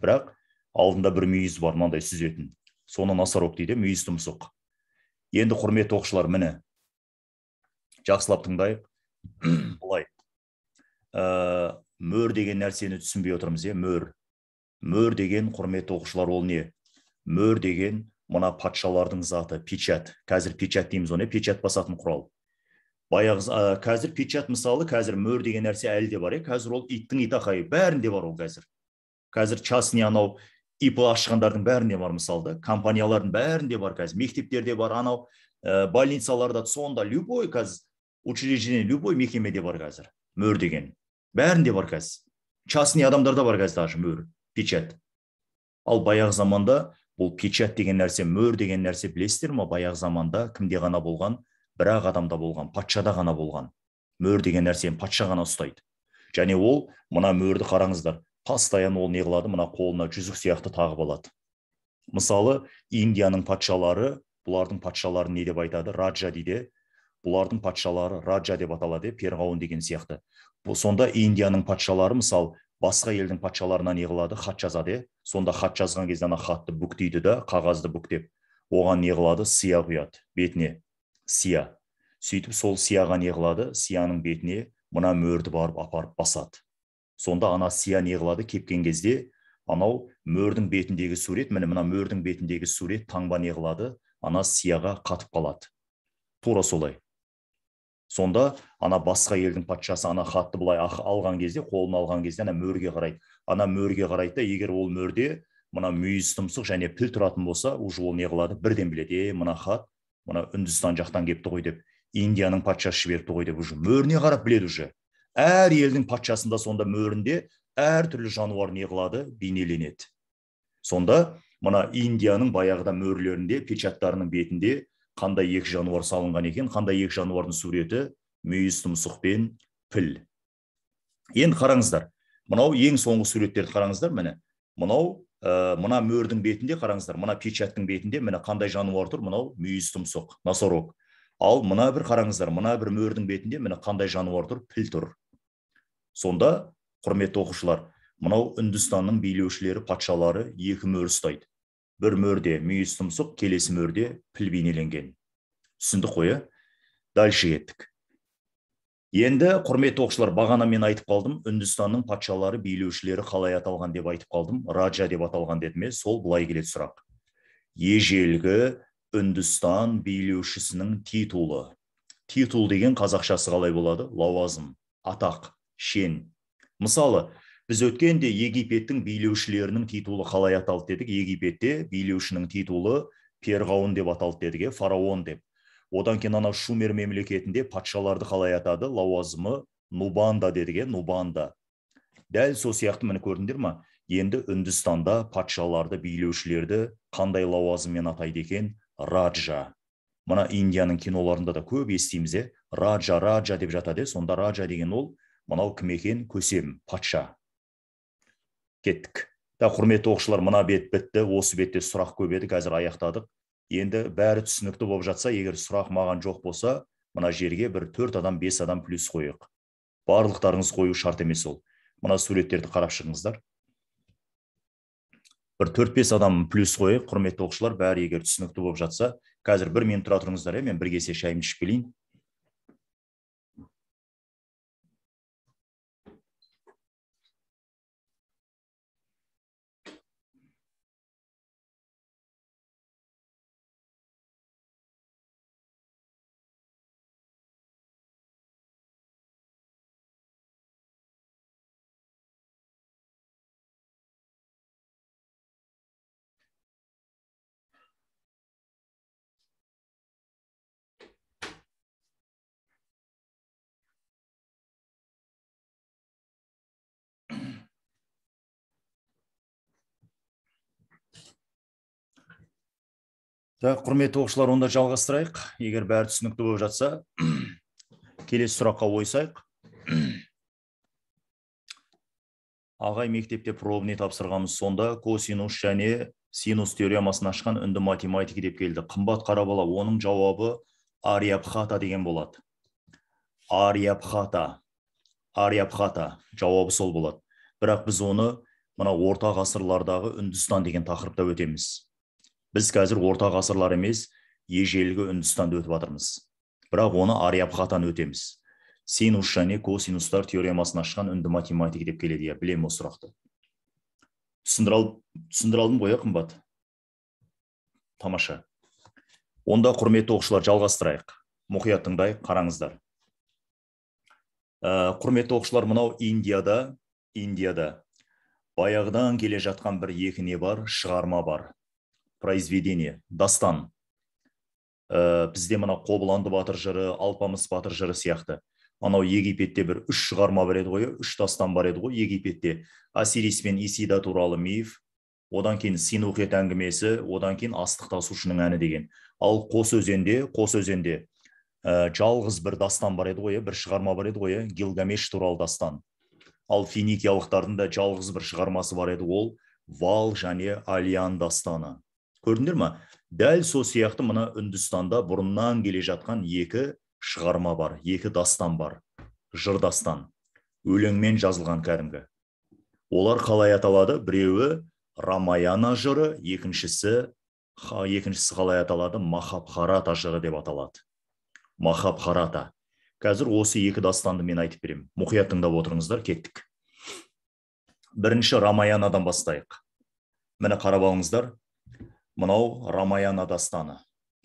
бірақ алдында бір мүйізі бар мынандай сүзетін соны носорог дейді мүйіз тұмсық енді құрметті оқушылар міне жақсылап тыңдайық *clears throat* былай ә, мөр деген нәрсені түсінбей отырмыз иә мөр мөр деген құрметті оқушылар ол не мөр деген мына патшалардың заты печат қазір печат дейміз оны иә, печат басатын құрал баяғы ә, қазір печат мысалы қазір мөр деген нәрсе әлі де бар иә қазір ол иттің итақайы бәрінде бар ол қазір қазір частный анау ип ашқандардың бәрінде бар мысалы да компаниялардың бәрінде бар қазір мектептерде бар анау ә, больницаларда сонда любой қазір учреждение любой мекемеде бар қазір мөр деген бәрінде бар қазір частный адамдарда бар қазір даже мөр печать ал баяғы заманда бұл печать деген нәрсе мөр деген нәрсе білесіздер ма баяғы заманда кімде ғана болған бір ақ адамда болған патшада ғана болған мөр деген нәрсені патша ғана ұстайды және ол мына мөрді қараңыздар постоянно ол не қылады мына қолына жүзік сияқты тағып алады мысалы индияның патшалары бұлардың патшаларын не деп айтады раджа дейді бұлардың патшалары раджа деп аталады перғауын деген сияқты сонда индияның патшалары мысалы басқа елдің патшаларына не қылады хат жазады сонда хат жазған кезде ана хатты бүктейді да қағазды бүктеп оған не қылады сия құяды бетіне сия сөйтіп сол сияға не қылады сияның бетіне мына мөрді барып апарып басады сонда ана сия не қылады кепкен кезде анау мөрдің бетіндегі сурет міне мына мөрдің бетіндегі сурет таңба не қылады ана сияға қатып қалады тура солай сонда ана басқа елдің патшасы ана хатты былай алған кезде қолын алған кезде ана мөрге қарайды ана мөрге қарайды да егер ол мөрде мына мүйіз тұмсық және піл тұратын болса уже ол не қылады бірден біледі мына хат мына үндістан жақтан келіпті ғой деп индияның патшасы жіберіпті ғой деп уже мөріне қарап біледі уже әр елдің патшасында сонда мөрінде әртүрлі жануар не қылады бейнеленеді сонда мына индияның баяғыда мөрлерінде печаттарының бетінде қандай екі жануар салынған екен қандай екі жануардың суреті мүйіз тұмсық пен піл енді қараңыздар мынау ең соңғы суреттерді қараңыздар міне мынау ә, мына мөрдің бетінде қараңыздар мына печаттың бетінде міне қандай жануар тұр мынау мүйіз тұмсық носорог ал мына бір қараңыздар мына бір мөрдің бетінде міне қандай жануар тұр піл тұр сонда құрметті оқушылар мынау үндістанның билеушілері патшалары екі мөр ұстайды бір мөрде мүйіз тұмсық келесі мөрде піл бейнеленген түсіндік қой иә дальше кеттік енді құрметті оқушылар бағана мен айтып қалдым үндістанның патшалары билеушілері қалай аталған деп айтып қалдым раджа деп аталған дедім ме сол былай келеді сұрақ ежелгі үндістан билеушісінің титулы титул деген қазақшасы қалай болады лауазым атақ шен мысалы біз өткенде египеттің билеушілерінің титулы қалай аталды дедік египетте билеушінің титулы перғауын деп аталды дедік фараон деп одан кейін анау шумер мемлекетінде патшаларды қалай атады лауазымы нубанда деген иә, нубанда дәл сол сияқты міне көрдіңдер ма енді үндістанда патшаларды билеушілерді қандай лауазыммен атайды екен раджа мына индияның киноларында да көп естиміз иә раджа раджа деп жатады иә сонда раджа деген ол мынау кім екен көсем патша кеттік Та құрметті оқушылар мына бет бітті осы бетте сұрақ көп еді қазір аяқтадық енді бәрі түсінікті болып жатса егер сұрақ маған жоқ болса мына жерге бір төрт адам бес адам плюс қойық барлықтарыңыз қою шарт емес ол мына суреттерді қарап шығыңыздар бір төрт бес адам плюс қойық құрметті оқушылар бәрі егер түсінікті болып жатса қазір бір минут тұра тұрыңыздар иә мен бір кесе шайымды ішіп келейін так құрметті оқушылар онда жалғастырайық егер бәрі түсінікті болып жатса *clears throat* келесі сұраққа ойсайық *clears throat* ағай мектепте пробный тапсырғанбыз сонда косинус және синус теоремасын ашқан үнді математики деп келді қымбат қара бала оның жауабы ариабхата деген болады ариабхата ариабхата жауабы сол болады бірақ біз оны мына орта ғасырлардағы үндістан деген тақырыпта өтеміз біз қазір орта ғасырлар емес ежелгі үндістанды өтіп жатырмыз бірақ оны ариабхатан өтеміз синус және косинустар теоремасын ашқан үнді математик деп келеді иә білемін осы сұрақты түсіндіре түсіндіре алдым ғой иә, қымбат тамаша онда құрметті оқушылар жалғастырайық мұқият тыңдайық қараңыздар ә, құрметті оқушылар мынау индияда индияда баяғыдан келе жатқан бір екі бар шығарма бар произведение дастан ә, бізде мына қобыланды батыр жыры алпамыс батыр жыры сияқты анау египетте бір үш шығарма бар еді ғой үш дастан бар еді ғой египетте Асирис пен исида туралы миф одан кейін синухет әңгімесі одан кейін астық тасушының әні деген ал қос өзенде қос өзенде э, жалғыз бір дастан бар еді ғой иә, бір шығарма бар еді ғой иә, гилгамеш туралы дастан ал финикиялықтардың да жалғыз бір шығармасы бар еді ол вал және алиан дастаны көрдіңдер ма дәл сол сияқты мына үндістанда бұрыннан келе жатқан екі шығарма бар екі дастан бар жыр дастан өлеңмен жазылған кәдімгі олар қалай аталады біреуі рамаяна жыры екіншісі екіншісі қалай аталады махабхарата жыры деп аталады махабхарата қазір осы екі дастанды мен айтып беремін мұқият тыңдап отырыңыздар кеттік бірінші рамаянадан бастайық міне қарап алыңыздар мынау рамаяна дастаны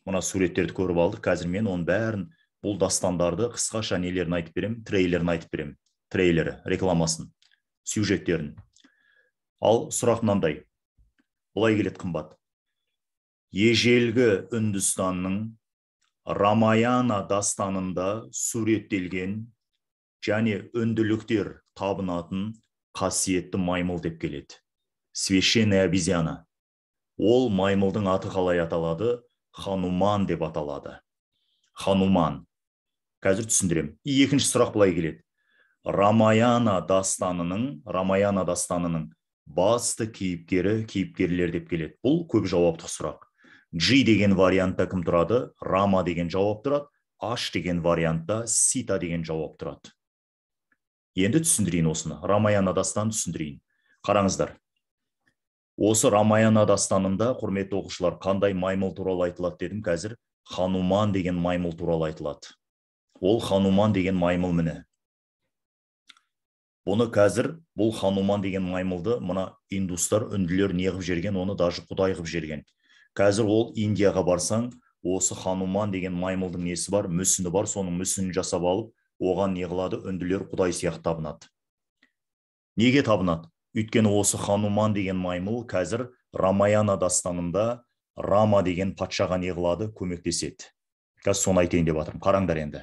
мына суреттерді көріп алдық қазір мен оның бәрін бұл дастандарды қысқаша нелерін айтып беремін трейлерін айтып беремін трейлері рекламасын сюжеттерін ал сұрақ мынандай былай келеді қымбат ежелгі үндістанның рамаяна дастанында суреттелген және үнділіктер табынатын қасиетті маймыл деп келеді священная обезьяна ол маймылдың аты қалай аталады хануман деп аталады хануман қазір түсіндіремін екінші сұрақ былай келеді рамаяна дастанының рамаяна дастанының басты кейіпкері кейіпкерлер деп келеді бұл көп жауаптық сұрақ джи деген вариантта кім тұрады рама деген жауап тұрады аш деген вариантта сита деген жауап тұрады енді түсіндірейін осыны рамаяна дастан түсіндірейін қараңыздар осы рамаяна дастанында құрметті оқушылар қандай маймыл туралы айтылады дедім қазір хануман деген маймыл туралы айтылады ол хануман деген маймыл міне бұны қазір бұл хануман деген маймылды мына индустар үнділер неғып жерген оны даже құдай қылып жерген қазір ол индияға барсаң осы хануман деген маймылдың несі бар мүсіні бар соның мүсінін жасап алып оған не қылады үнділер құдай сияқты табынады неге табынады өйткені осы хануман деген маймыл қазір рамаяна дастанында рама деген патшаға не көмектеседі қазір соны айтайын деп жатырмын қараңдар енді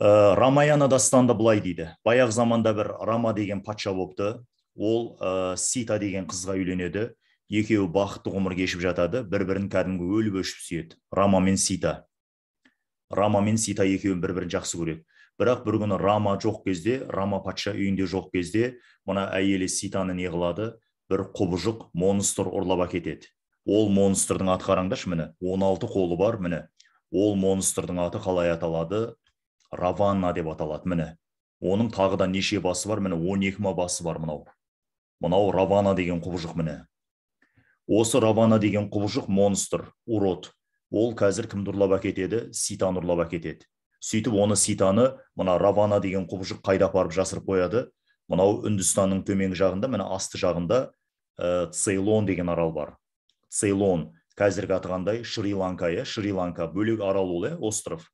э, рамаяна дастанда былай дейді Баяқ заманда бір рама деген патша болыпты ол э, сита деген қызға үйленеді екеуі бақытты ғұмыр кешіп жатады бір бірін кәдімгі өліп өшіп сүйеді рама мен сита рама мен сита екеуін бір бірін жақсы көреді бірақ бір күні рама жоқ кезде рама патша үйінде жоқ кезде мына әйелі ситаны не қылады бір құбыжық монстр ұрлап әкетеді ол монстрдың аты қараңдаршы міне 16 қолы бар міне ол монстрдың аты қалай аталады раванна деп аталады міне оның тағы да неше басы бар міне екі ма басы бар мынау мынау равана деген құбыжық міне осы равана деген құбыжық монстр урод ол қазір кімді ұрлап әкетеді ситаны ұрлап әкетеді сөйтіп оны ситаны мына равана деген құбыжық қайда апарып жасырып қояды мынау үндістанның төменгі жағында міне асты жағында ә, цейлон деген арал бар цейлон қазіргі атағандай шри ланка иә шри ланка бөлек арал ол иә остров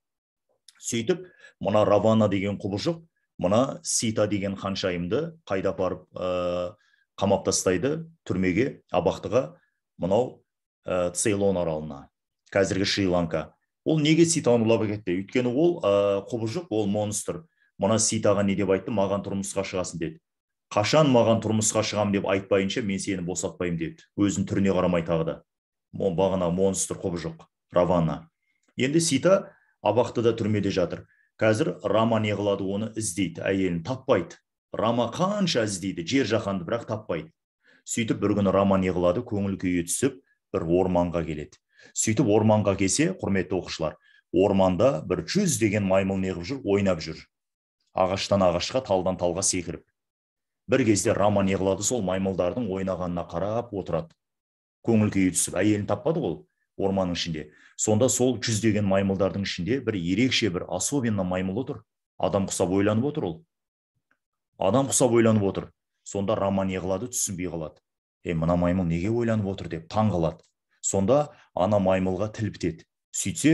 сөйтіп мына равана деген құбыжық мына сита деген ханшайымды қайда апарып ә, э, қамап тастайды түрмеге абақтыға мынау ә, цейлон аралына қазіргі шри ланка ол неге ситаны ұрлап әкетті өйткені ол ә, құбыжық ол монстр мына ситаға не деп айтты маған тұрмысқа шығасың деді қашан маған тұрмысқа шығам деп айтпайынша мен сені босатпаймын деді өзінің түріне қарамай тағы да бағана монстр құбыжық равана енді сита абақтыда түрмеде жатыр қазір рама не қылады оны іздейді әйелін таппайды рама қанша іздейді жер жаһанды бірақ таппайды сөйтіп бір күні рама не қылады көңіл күйі түсіп бір орманға келеді сөйтіп орманға келсе құрметті оқушылар орманда бір деген маймыл неғып жүр ойнап жүр ағаштан ағашқа талдан талға секіріп бір кезде рама не сол маймылдардың ойнағанына қарап отырады көңіл күйі түсіп әйелін таппады ғой орманның ішінде сонда сол жүздеген маймылдардың ішінде бір ерекше бір особенно маймыл отыр адам құсап ойланып отыр ол адам құсап ойланып отыр сонда рама не түсінбей қалады е мына маймыл неге ойланып отыр деп таң қалады сонда ана маймылға тіл бітеді сөйтсе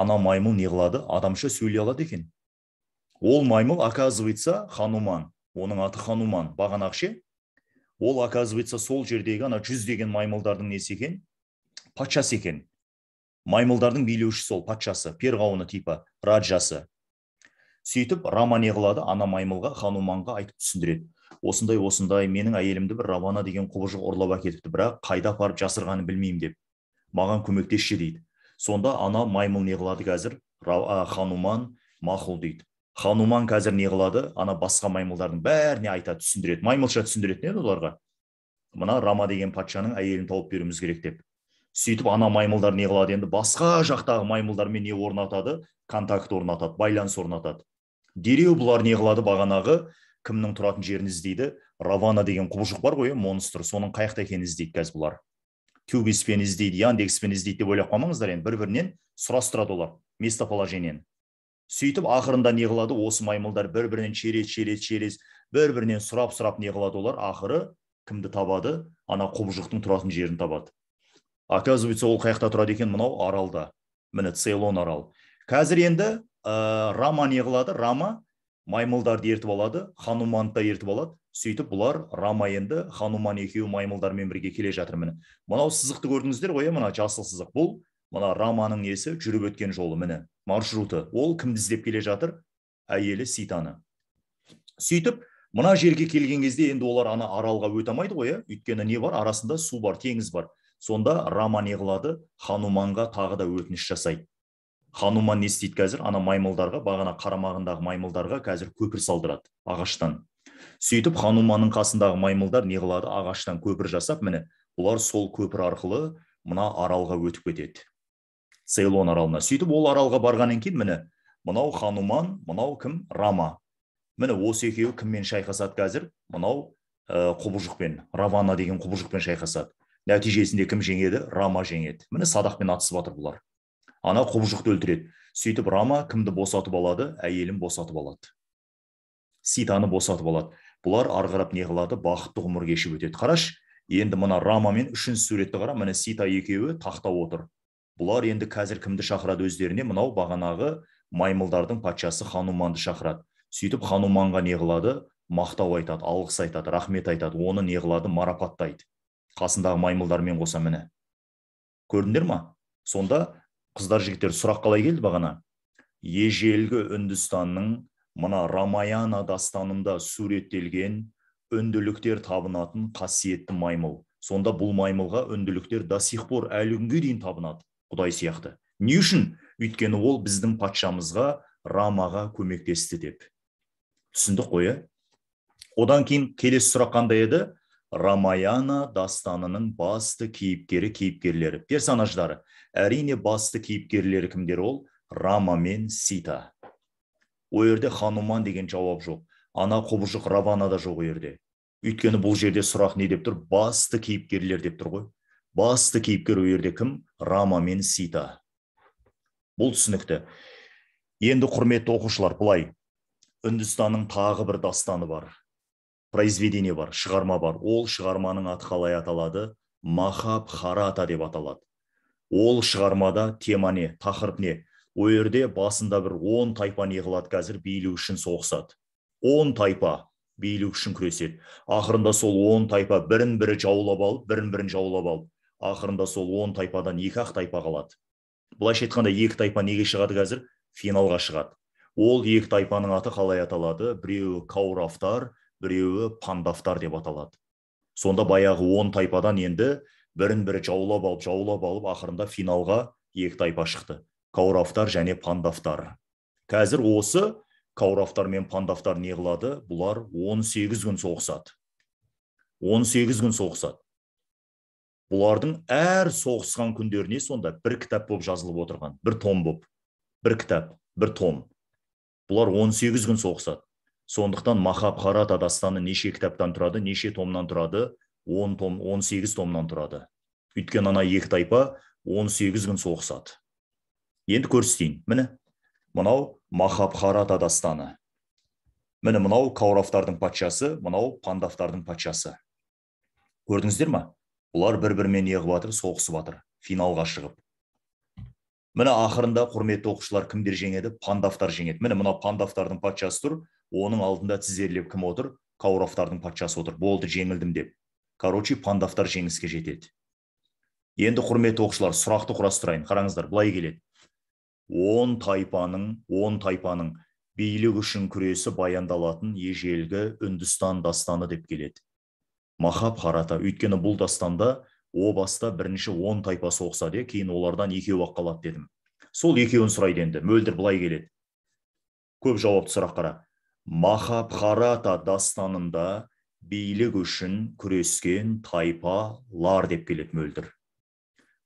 ана маймыл не қылады адамша сөйлей алады екен ол маймыл оказывается хануман оның аты хануман бағанақше. ше ол оказывается сол жердегі ана жүздеген маймылдардың несі екен патшасы екен маймылдардың билеушісі ол патшасы перғауыны типа раджасы сөйтіп рама не қылады ана маймылға хануманға айтып түсіндіреді осындай осындай менің әйелімді бір равана деген құбыжық ұрлап әкетіпті бірақ қайда апарып жасырғанын білмеймін деп маған көмектесші дейді сонда ана маймыл не қылады қазір хануман мақұл дейді хануман қазір не қылады ана басқа маймылдардың бәріне айтады түсіндіреді маймылша түсіндіретін еді оларға мына рама деген патшаның әйелін тауып беруіміз керек деп сөйтіп ана маймылдар не қылады енді басқа жақтағы маймылдармен не орнатады контакт орнатады байланыс орнатады дереу бұлар не қылады бағанағы кімнің тұратын жерін іздейді равана деген құбыжық бар ғой монстр соның қай жақта екенін іздейді қазір бұлар кюбиспен іздейді яндекспен іздейді деп ойлап қалмаңыздар енді бір бірінен сұрастырады олар местоположениені сөйтіп ақырында не қылады осы маймылдар бір бірінен через через через бір бірінен сұрап сұрап не қылады олар ақыры кімді табады ана құбыжықтың тұратын жерін табады оказывается ол қаяқта тұрады екен мынау аралда міне цейлон арал қазір енді ә, рама не қылады рама маймылдарды ертіп алады хануманды да ертіп алады сөйтіп бұлар рамайынды хануман екеуі маймылдармен бірге келе жатыр міне мынау сызықты көрдіңіздер ғой иә мына жасыл сызық бұл мына раманың несі жүріп өткен жолы міне маршруты ол кімді іздеп келе жатыр әйелі ситаны сөйтіп мына жерге келген кезде енді олар ана аралға өте алмайды ғой иә өйткені не бар арасында су бар теңіз бар сонда рама не қылады хануманға тағы да өтініш жасайды хануман не істейді қазір ана маймылдарға бағана қарамағындағы маймылдарға қазір көпір салдырады ағаштан сөйтіп хануманның қасындағы маймылдар не қылады ағаштан көпір жасап міне бұлар сол көпір арқылы мына аралға өтіп кетеді цейлон аралына сөйтіп ол аралға барғаннан кейін міне мынау хануман мынау кім рама міне осы екеуі кіммен шайқасады қазір мынау ә, құбыжықпен равана деген құбыжықпен шайқасады нәтижесінде кім жеңеді рама жеңеді міне садақпен атысып жатыр бұлар ана құбыжықты өлтіреді сөйтіп рама кімді босатып алады әйелін босатып алады ситаны босатып алады бұлар ары қарап не қылады бақытты ғұмыр кешіп өтеді қарашы енді мына рама мен үшінші суретті қара міне сита екеуі тақта отыр бұлар енді қазір кімді шақырады өздеріне мынау бағанағы маймылдардың патшасы хануманды шақырады сөйтіп хануманға не қылады мақтау айтады алғыс айтады рахмет айтады оны не қылады марапаттайды қасындағы маймылдармен қоса міне көрдіңдер ма сонда қыздар жігіттер сұрақ қалай келді бағана ежелгі үндістанның мына рамаяна дастанында суреттелген үнділіктер табынатын қасиетті маймыл сонда бұл маймылға үнділіктер до сих пор әлі күнге дейін табынады құдай сияқты не үшін өйткені ол біздің патшамызға рамаға көмектесті деп түсіндік қой ә? одан кейін келесі сұрақ қандай еді рамаяна дастанының басты кейіпкері кейіпкерлері персонаждары әрине басты кейіпкерлері кімдер ол рама мен сита ол жерде хануман деген жауап жоқ ана құбыжық равана да жоқ ол жерде өйткені бұл жерде сұрақ не деп тұр басты кейіпкерлер деп тұр ғой басты кейіпкер ол жерде кім рама мен сита бұл түсінікті енді құрметті оқушылар былай үндістанның тағы бір дастаны бар произведение бар шығарма бар ол шығарманың аты қалай аталады махабхарата деп аталады ол шығармада тема не тақырып не ол жерде басында бір он тайпа не қазір билік үшін соғысады он тайпа билік үшін күреседі ақырында сол он тайпа бірін бірі жаулап алып бірін бірін жаулап алып ақырында сол он тайпадан екі ақ тайпа қалады былайша айтқанда екі тайпа неге шығады қазір финалға шығады ол екі тайпаның аты қалай аталады біреуі кауравтар біреуі пандафтар деп аталады сонда баяғы он тайпадан енді бірін бірі жаулап алып жаулап алып ақырында финалға екі тайпа шықты кауравтар және пандафтар. қазір осы кауравтар мен пандафтар не қылады бұлар 18 күн соғысады 18 күн соғысады бұлардың әр соғысқан күндеріне сонда бір кітап болып жазылып отырған бір том болып бір кітап бір том бұлар 18 күн соғысады сондықтан махабхарата дастаны неше кітаптан тұрады неше томнан тұрады 10 том 18 томнан тұрады өйткені ана екі тайпа 18 күн соғысады енді көрсетейін міне мынау махабхарата дастаны міне мынау кауравтардың патшасы мынау пандавтардың патшасы көрдіңіздер ма бұлар бір бірімен неғып жатыр соғысып жатыр финалға шығып міне ақырында құрметті оқушылар кімдер жеңеді пандавтар жеңеді міне мынау пандавтардың патшасы тұр оның алдында тізерлеп кім отыр кауравтардың патшасы отыр болды жеңілдім деп короче пандавтар жеңіске жетеді енді құрметті оқушылар сұрақты құрастырайын қараңыздар былай келеді он тайпаның он тайпаның билік үшін күресі баяндалатын ежелгі үндістан дастаны деп келеді махабхарата өйткені бұл дастанда о баста бірінші он тайпа соғысады кейін олардан екеуі ақ қалады дедім сол екеуін сұрайды енді мөлдір былай келеді көп жауапты сұрақ қара махабхарата дастанында билік үшін күрескен тайпалар деп келеді мөлдір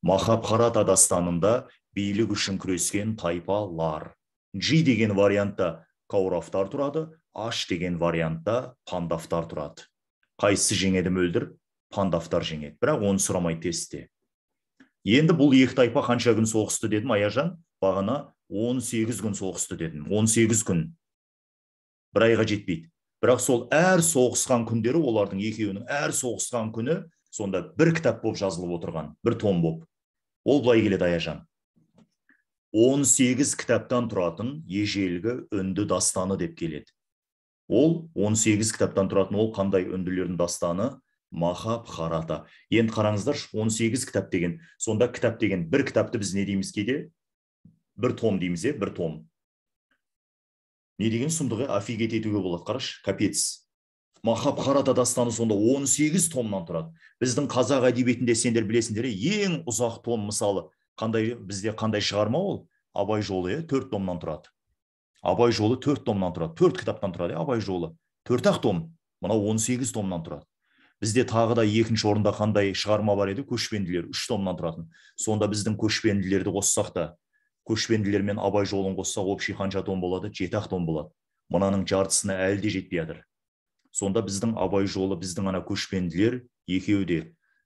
махабхарата дастанында билік үшін күрескен тайпалар g деген вариантта кауравтар тұрады h деген вариантта пандавтар тұрады қайсысы жеңеді мөлдір пандавтар жеңеді бірақ оны сұрамай тестте енді бұл екі тайпа қанша күн соғысты дедім аяжан бағана 18 күн соғысты дедім 18 күн бір айға жетпейді бірақ сол әр соғысқан күндері олардың екеуінің әр соғысқан күні сонда бір кітап болып жазылып отырған бір том болып ол былай келеді аяжан 18 кітаптан тұратын ежелгі үнді дастаны деп келеді ол 18 кітаптан тұратын ол қандай үнділердің дастаны махабхарата енді қараңыздаршы 18 кітап деген сонда кітап деген бір кітапты біз не дейміз кейде бір том дейміз иә бір том не деген сұмдық офигеть етуге болады қарашы капец махабхарата дастаны сонда 18 томнан тұрады біздің қазақ әдебиетінде сендер білесіңдер ең ұзақ том мысалы қандай бізде қандай шығарма ол абай жолы иә төрт томнан тұрады абай жолы төрт томнан тұрады төрт кітаптан тұрады иә абай жолы төрт ақ том мынау он сегіз томнан тұрады бізде тағы да екінші орында қандай шығарма бар еді көшпенділер үш томнан тұратын сонда біздің көшпенділерді қоссақ та көшпенділер мен абай жолын қоссақ общий қанша том болады жеті ақ том болады мынаның жартысына әлі де жетпей жатыр сонда біздің абай жолы біздің ана көшпенділер екеуі де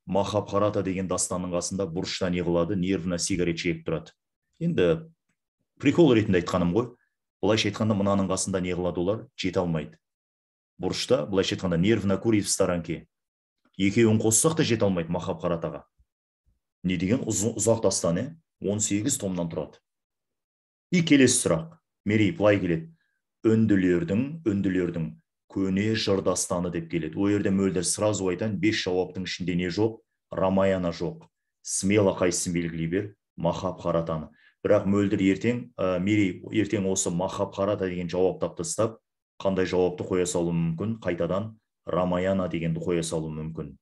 махабхарата деген дастанның қасында бұрышта не қылады нервно сигарет шегіп тұрады енді прикол ретінде айтқаным ғой былайша айтқанда мынаның қасында не қылады олар жете алмайды бұрышта былайша айтқанда нервно курит в сторонке екеуін қоссақ та жете алмайды махабхаратаға не деген ұзақ дастан иә он сегіз томнан тұрады и келесі сұрақ мерей былай келеді үнділердің үнділердің көне жыр дастаны деп келеді ол жерде мөлдір сразу айтайын бес жауаптың ішінде не жоқ рамаяна жоқ смело қайсысын белгілей бер махабхаратаны бірақ мөлдір ертең ә, мерей ертең осы махабхарата деген жауапты алып тастап қандай жауапты қоя салуы мүмкін қайтадан рамаяна дегенді қоя салуы мүмкін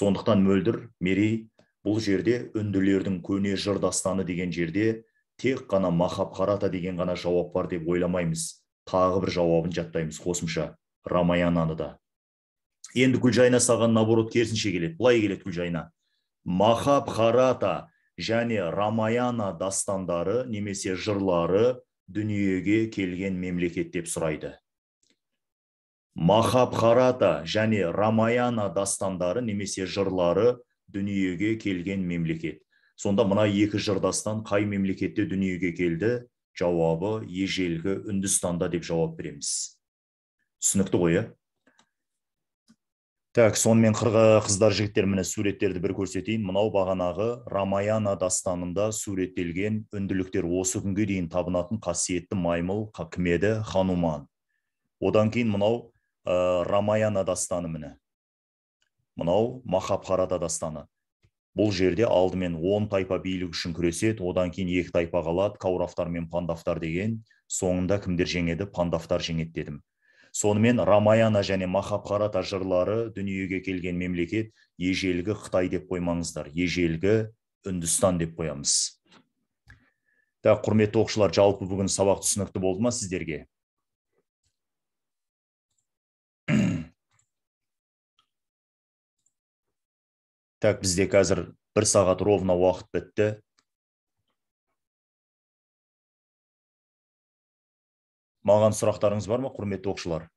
сондықтан мөлдір мерей бұл жерде үнділердің көне жыр дастаны деген жерде тек қана махабхарата деген ғана жауап бар деп ойламаймыз тағы бір жауабын жаттаймыз қосымша рамаянаны да енді гүлжайна саған наоборот керісінше келеді былай келеді гүлжайна махабхарата және рамаяна дастандары немесе жырлары дүниеге келген мемлекет деп сұрайды махабхарата және рамаяна дастандары немесе жырлары дүниеге келген мемлекет сонда мына екі жыр қай мемлекетте дүниеге келді жауабы ежелгі үндістанда деп жауап береміз түсінікті ғой иә так сонымен қыздар жігіттер міне суреттерді бір көрсетейін мынау бағанағы рамаяна дастанында суреттелген үнділіктер осы күнге дейін табынатын қасиетті маймыл кімеді хануман одан кейін мынау ә, э, рамаяна дастаны міне мынау махабхарата дастаны бұл жерде алдымен он тайпа билік үшін күреседі одан кейін екі тайпа қалады кауравтар мен пандавтар деген соңында кімдер жеңеді пандавтар жеңеді дедім сонымен рамаяна және махабхарата жырлары дүниеге келген мемлекет ежелгі қытай деп қоймаңыздар ежелгі үндістан деп қоямыз так құрметті оқушылар жалпы бүгін сабақ түсінікті болды ма сіздерге так бізде қазір бір сағат ровно уақыт бітті маған сұрақтарыңыз бар ма құрметті оқушылар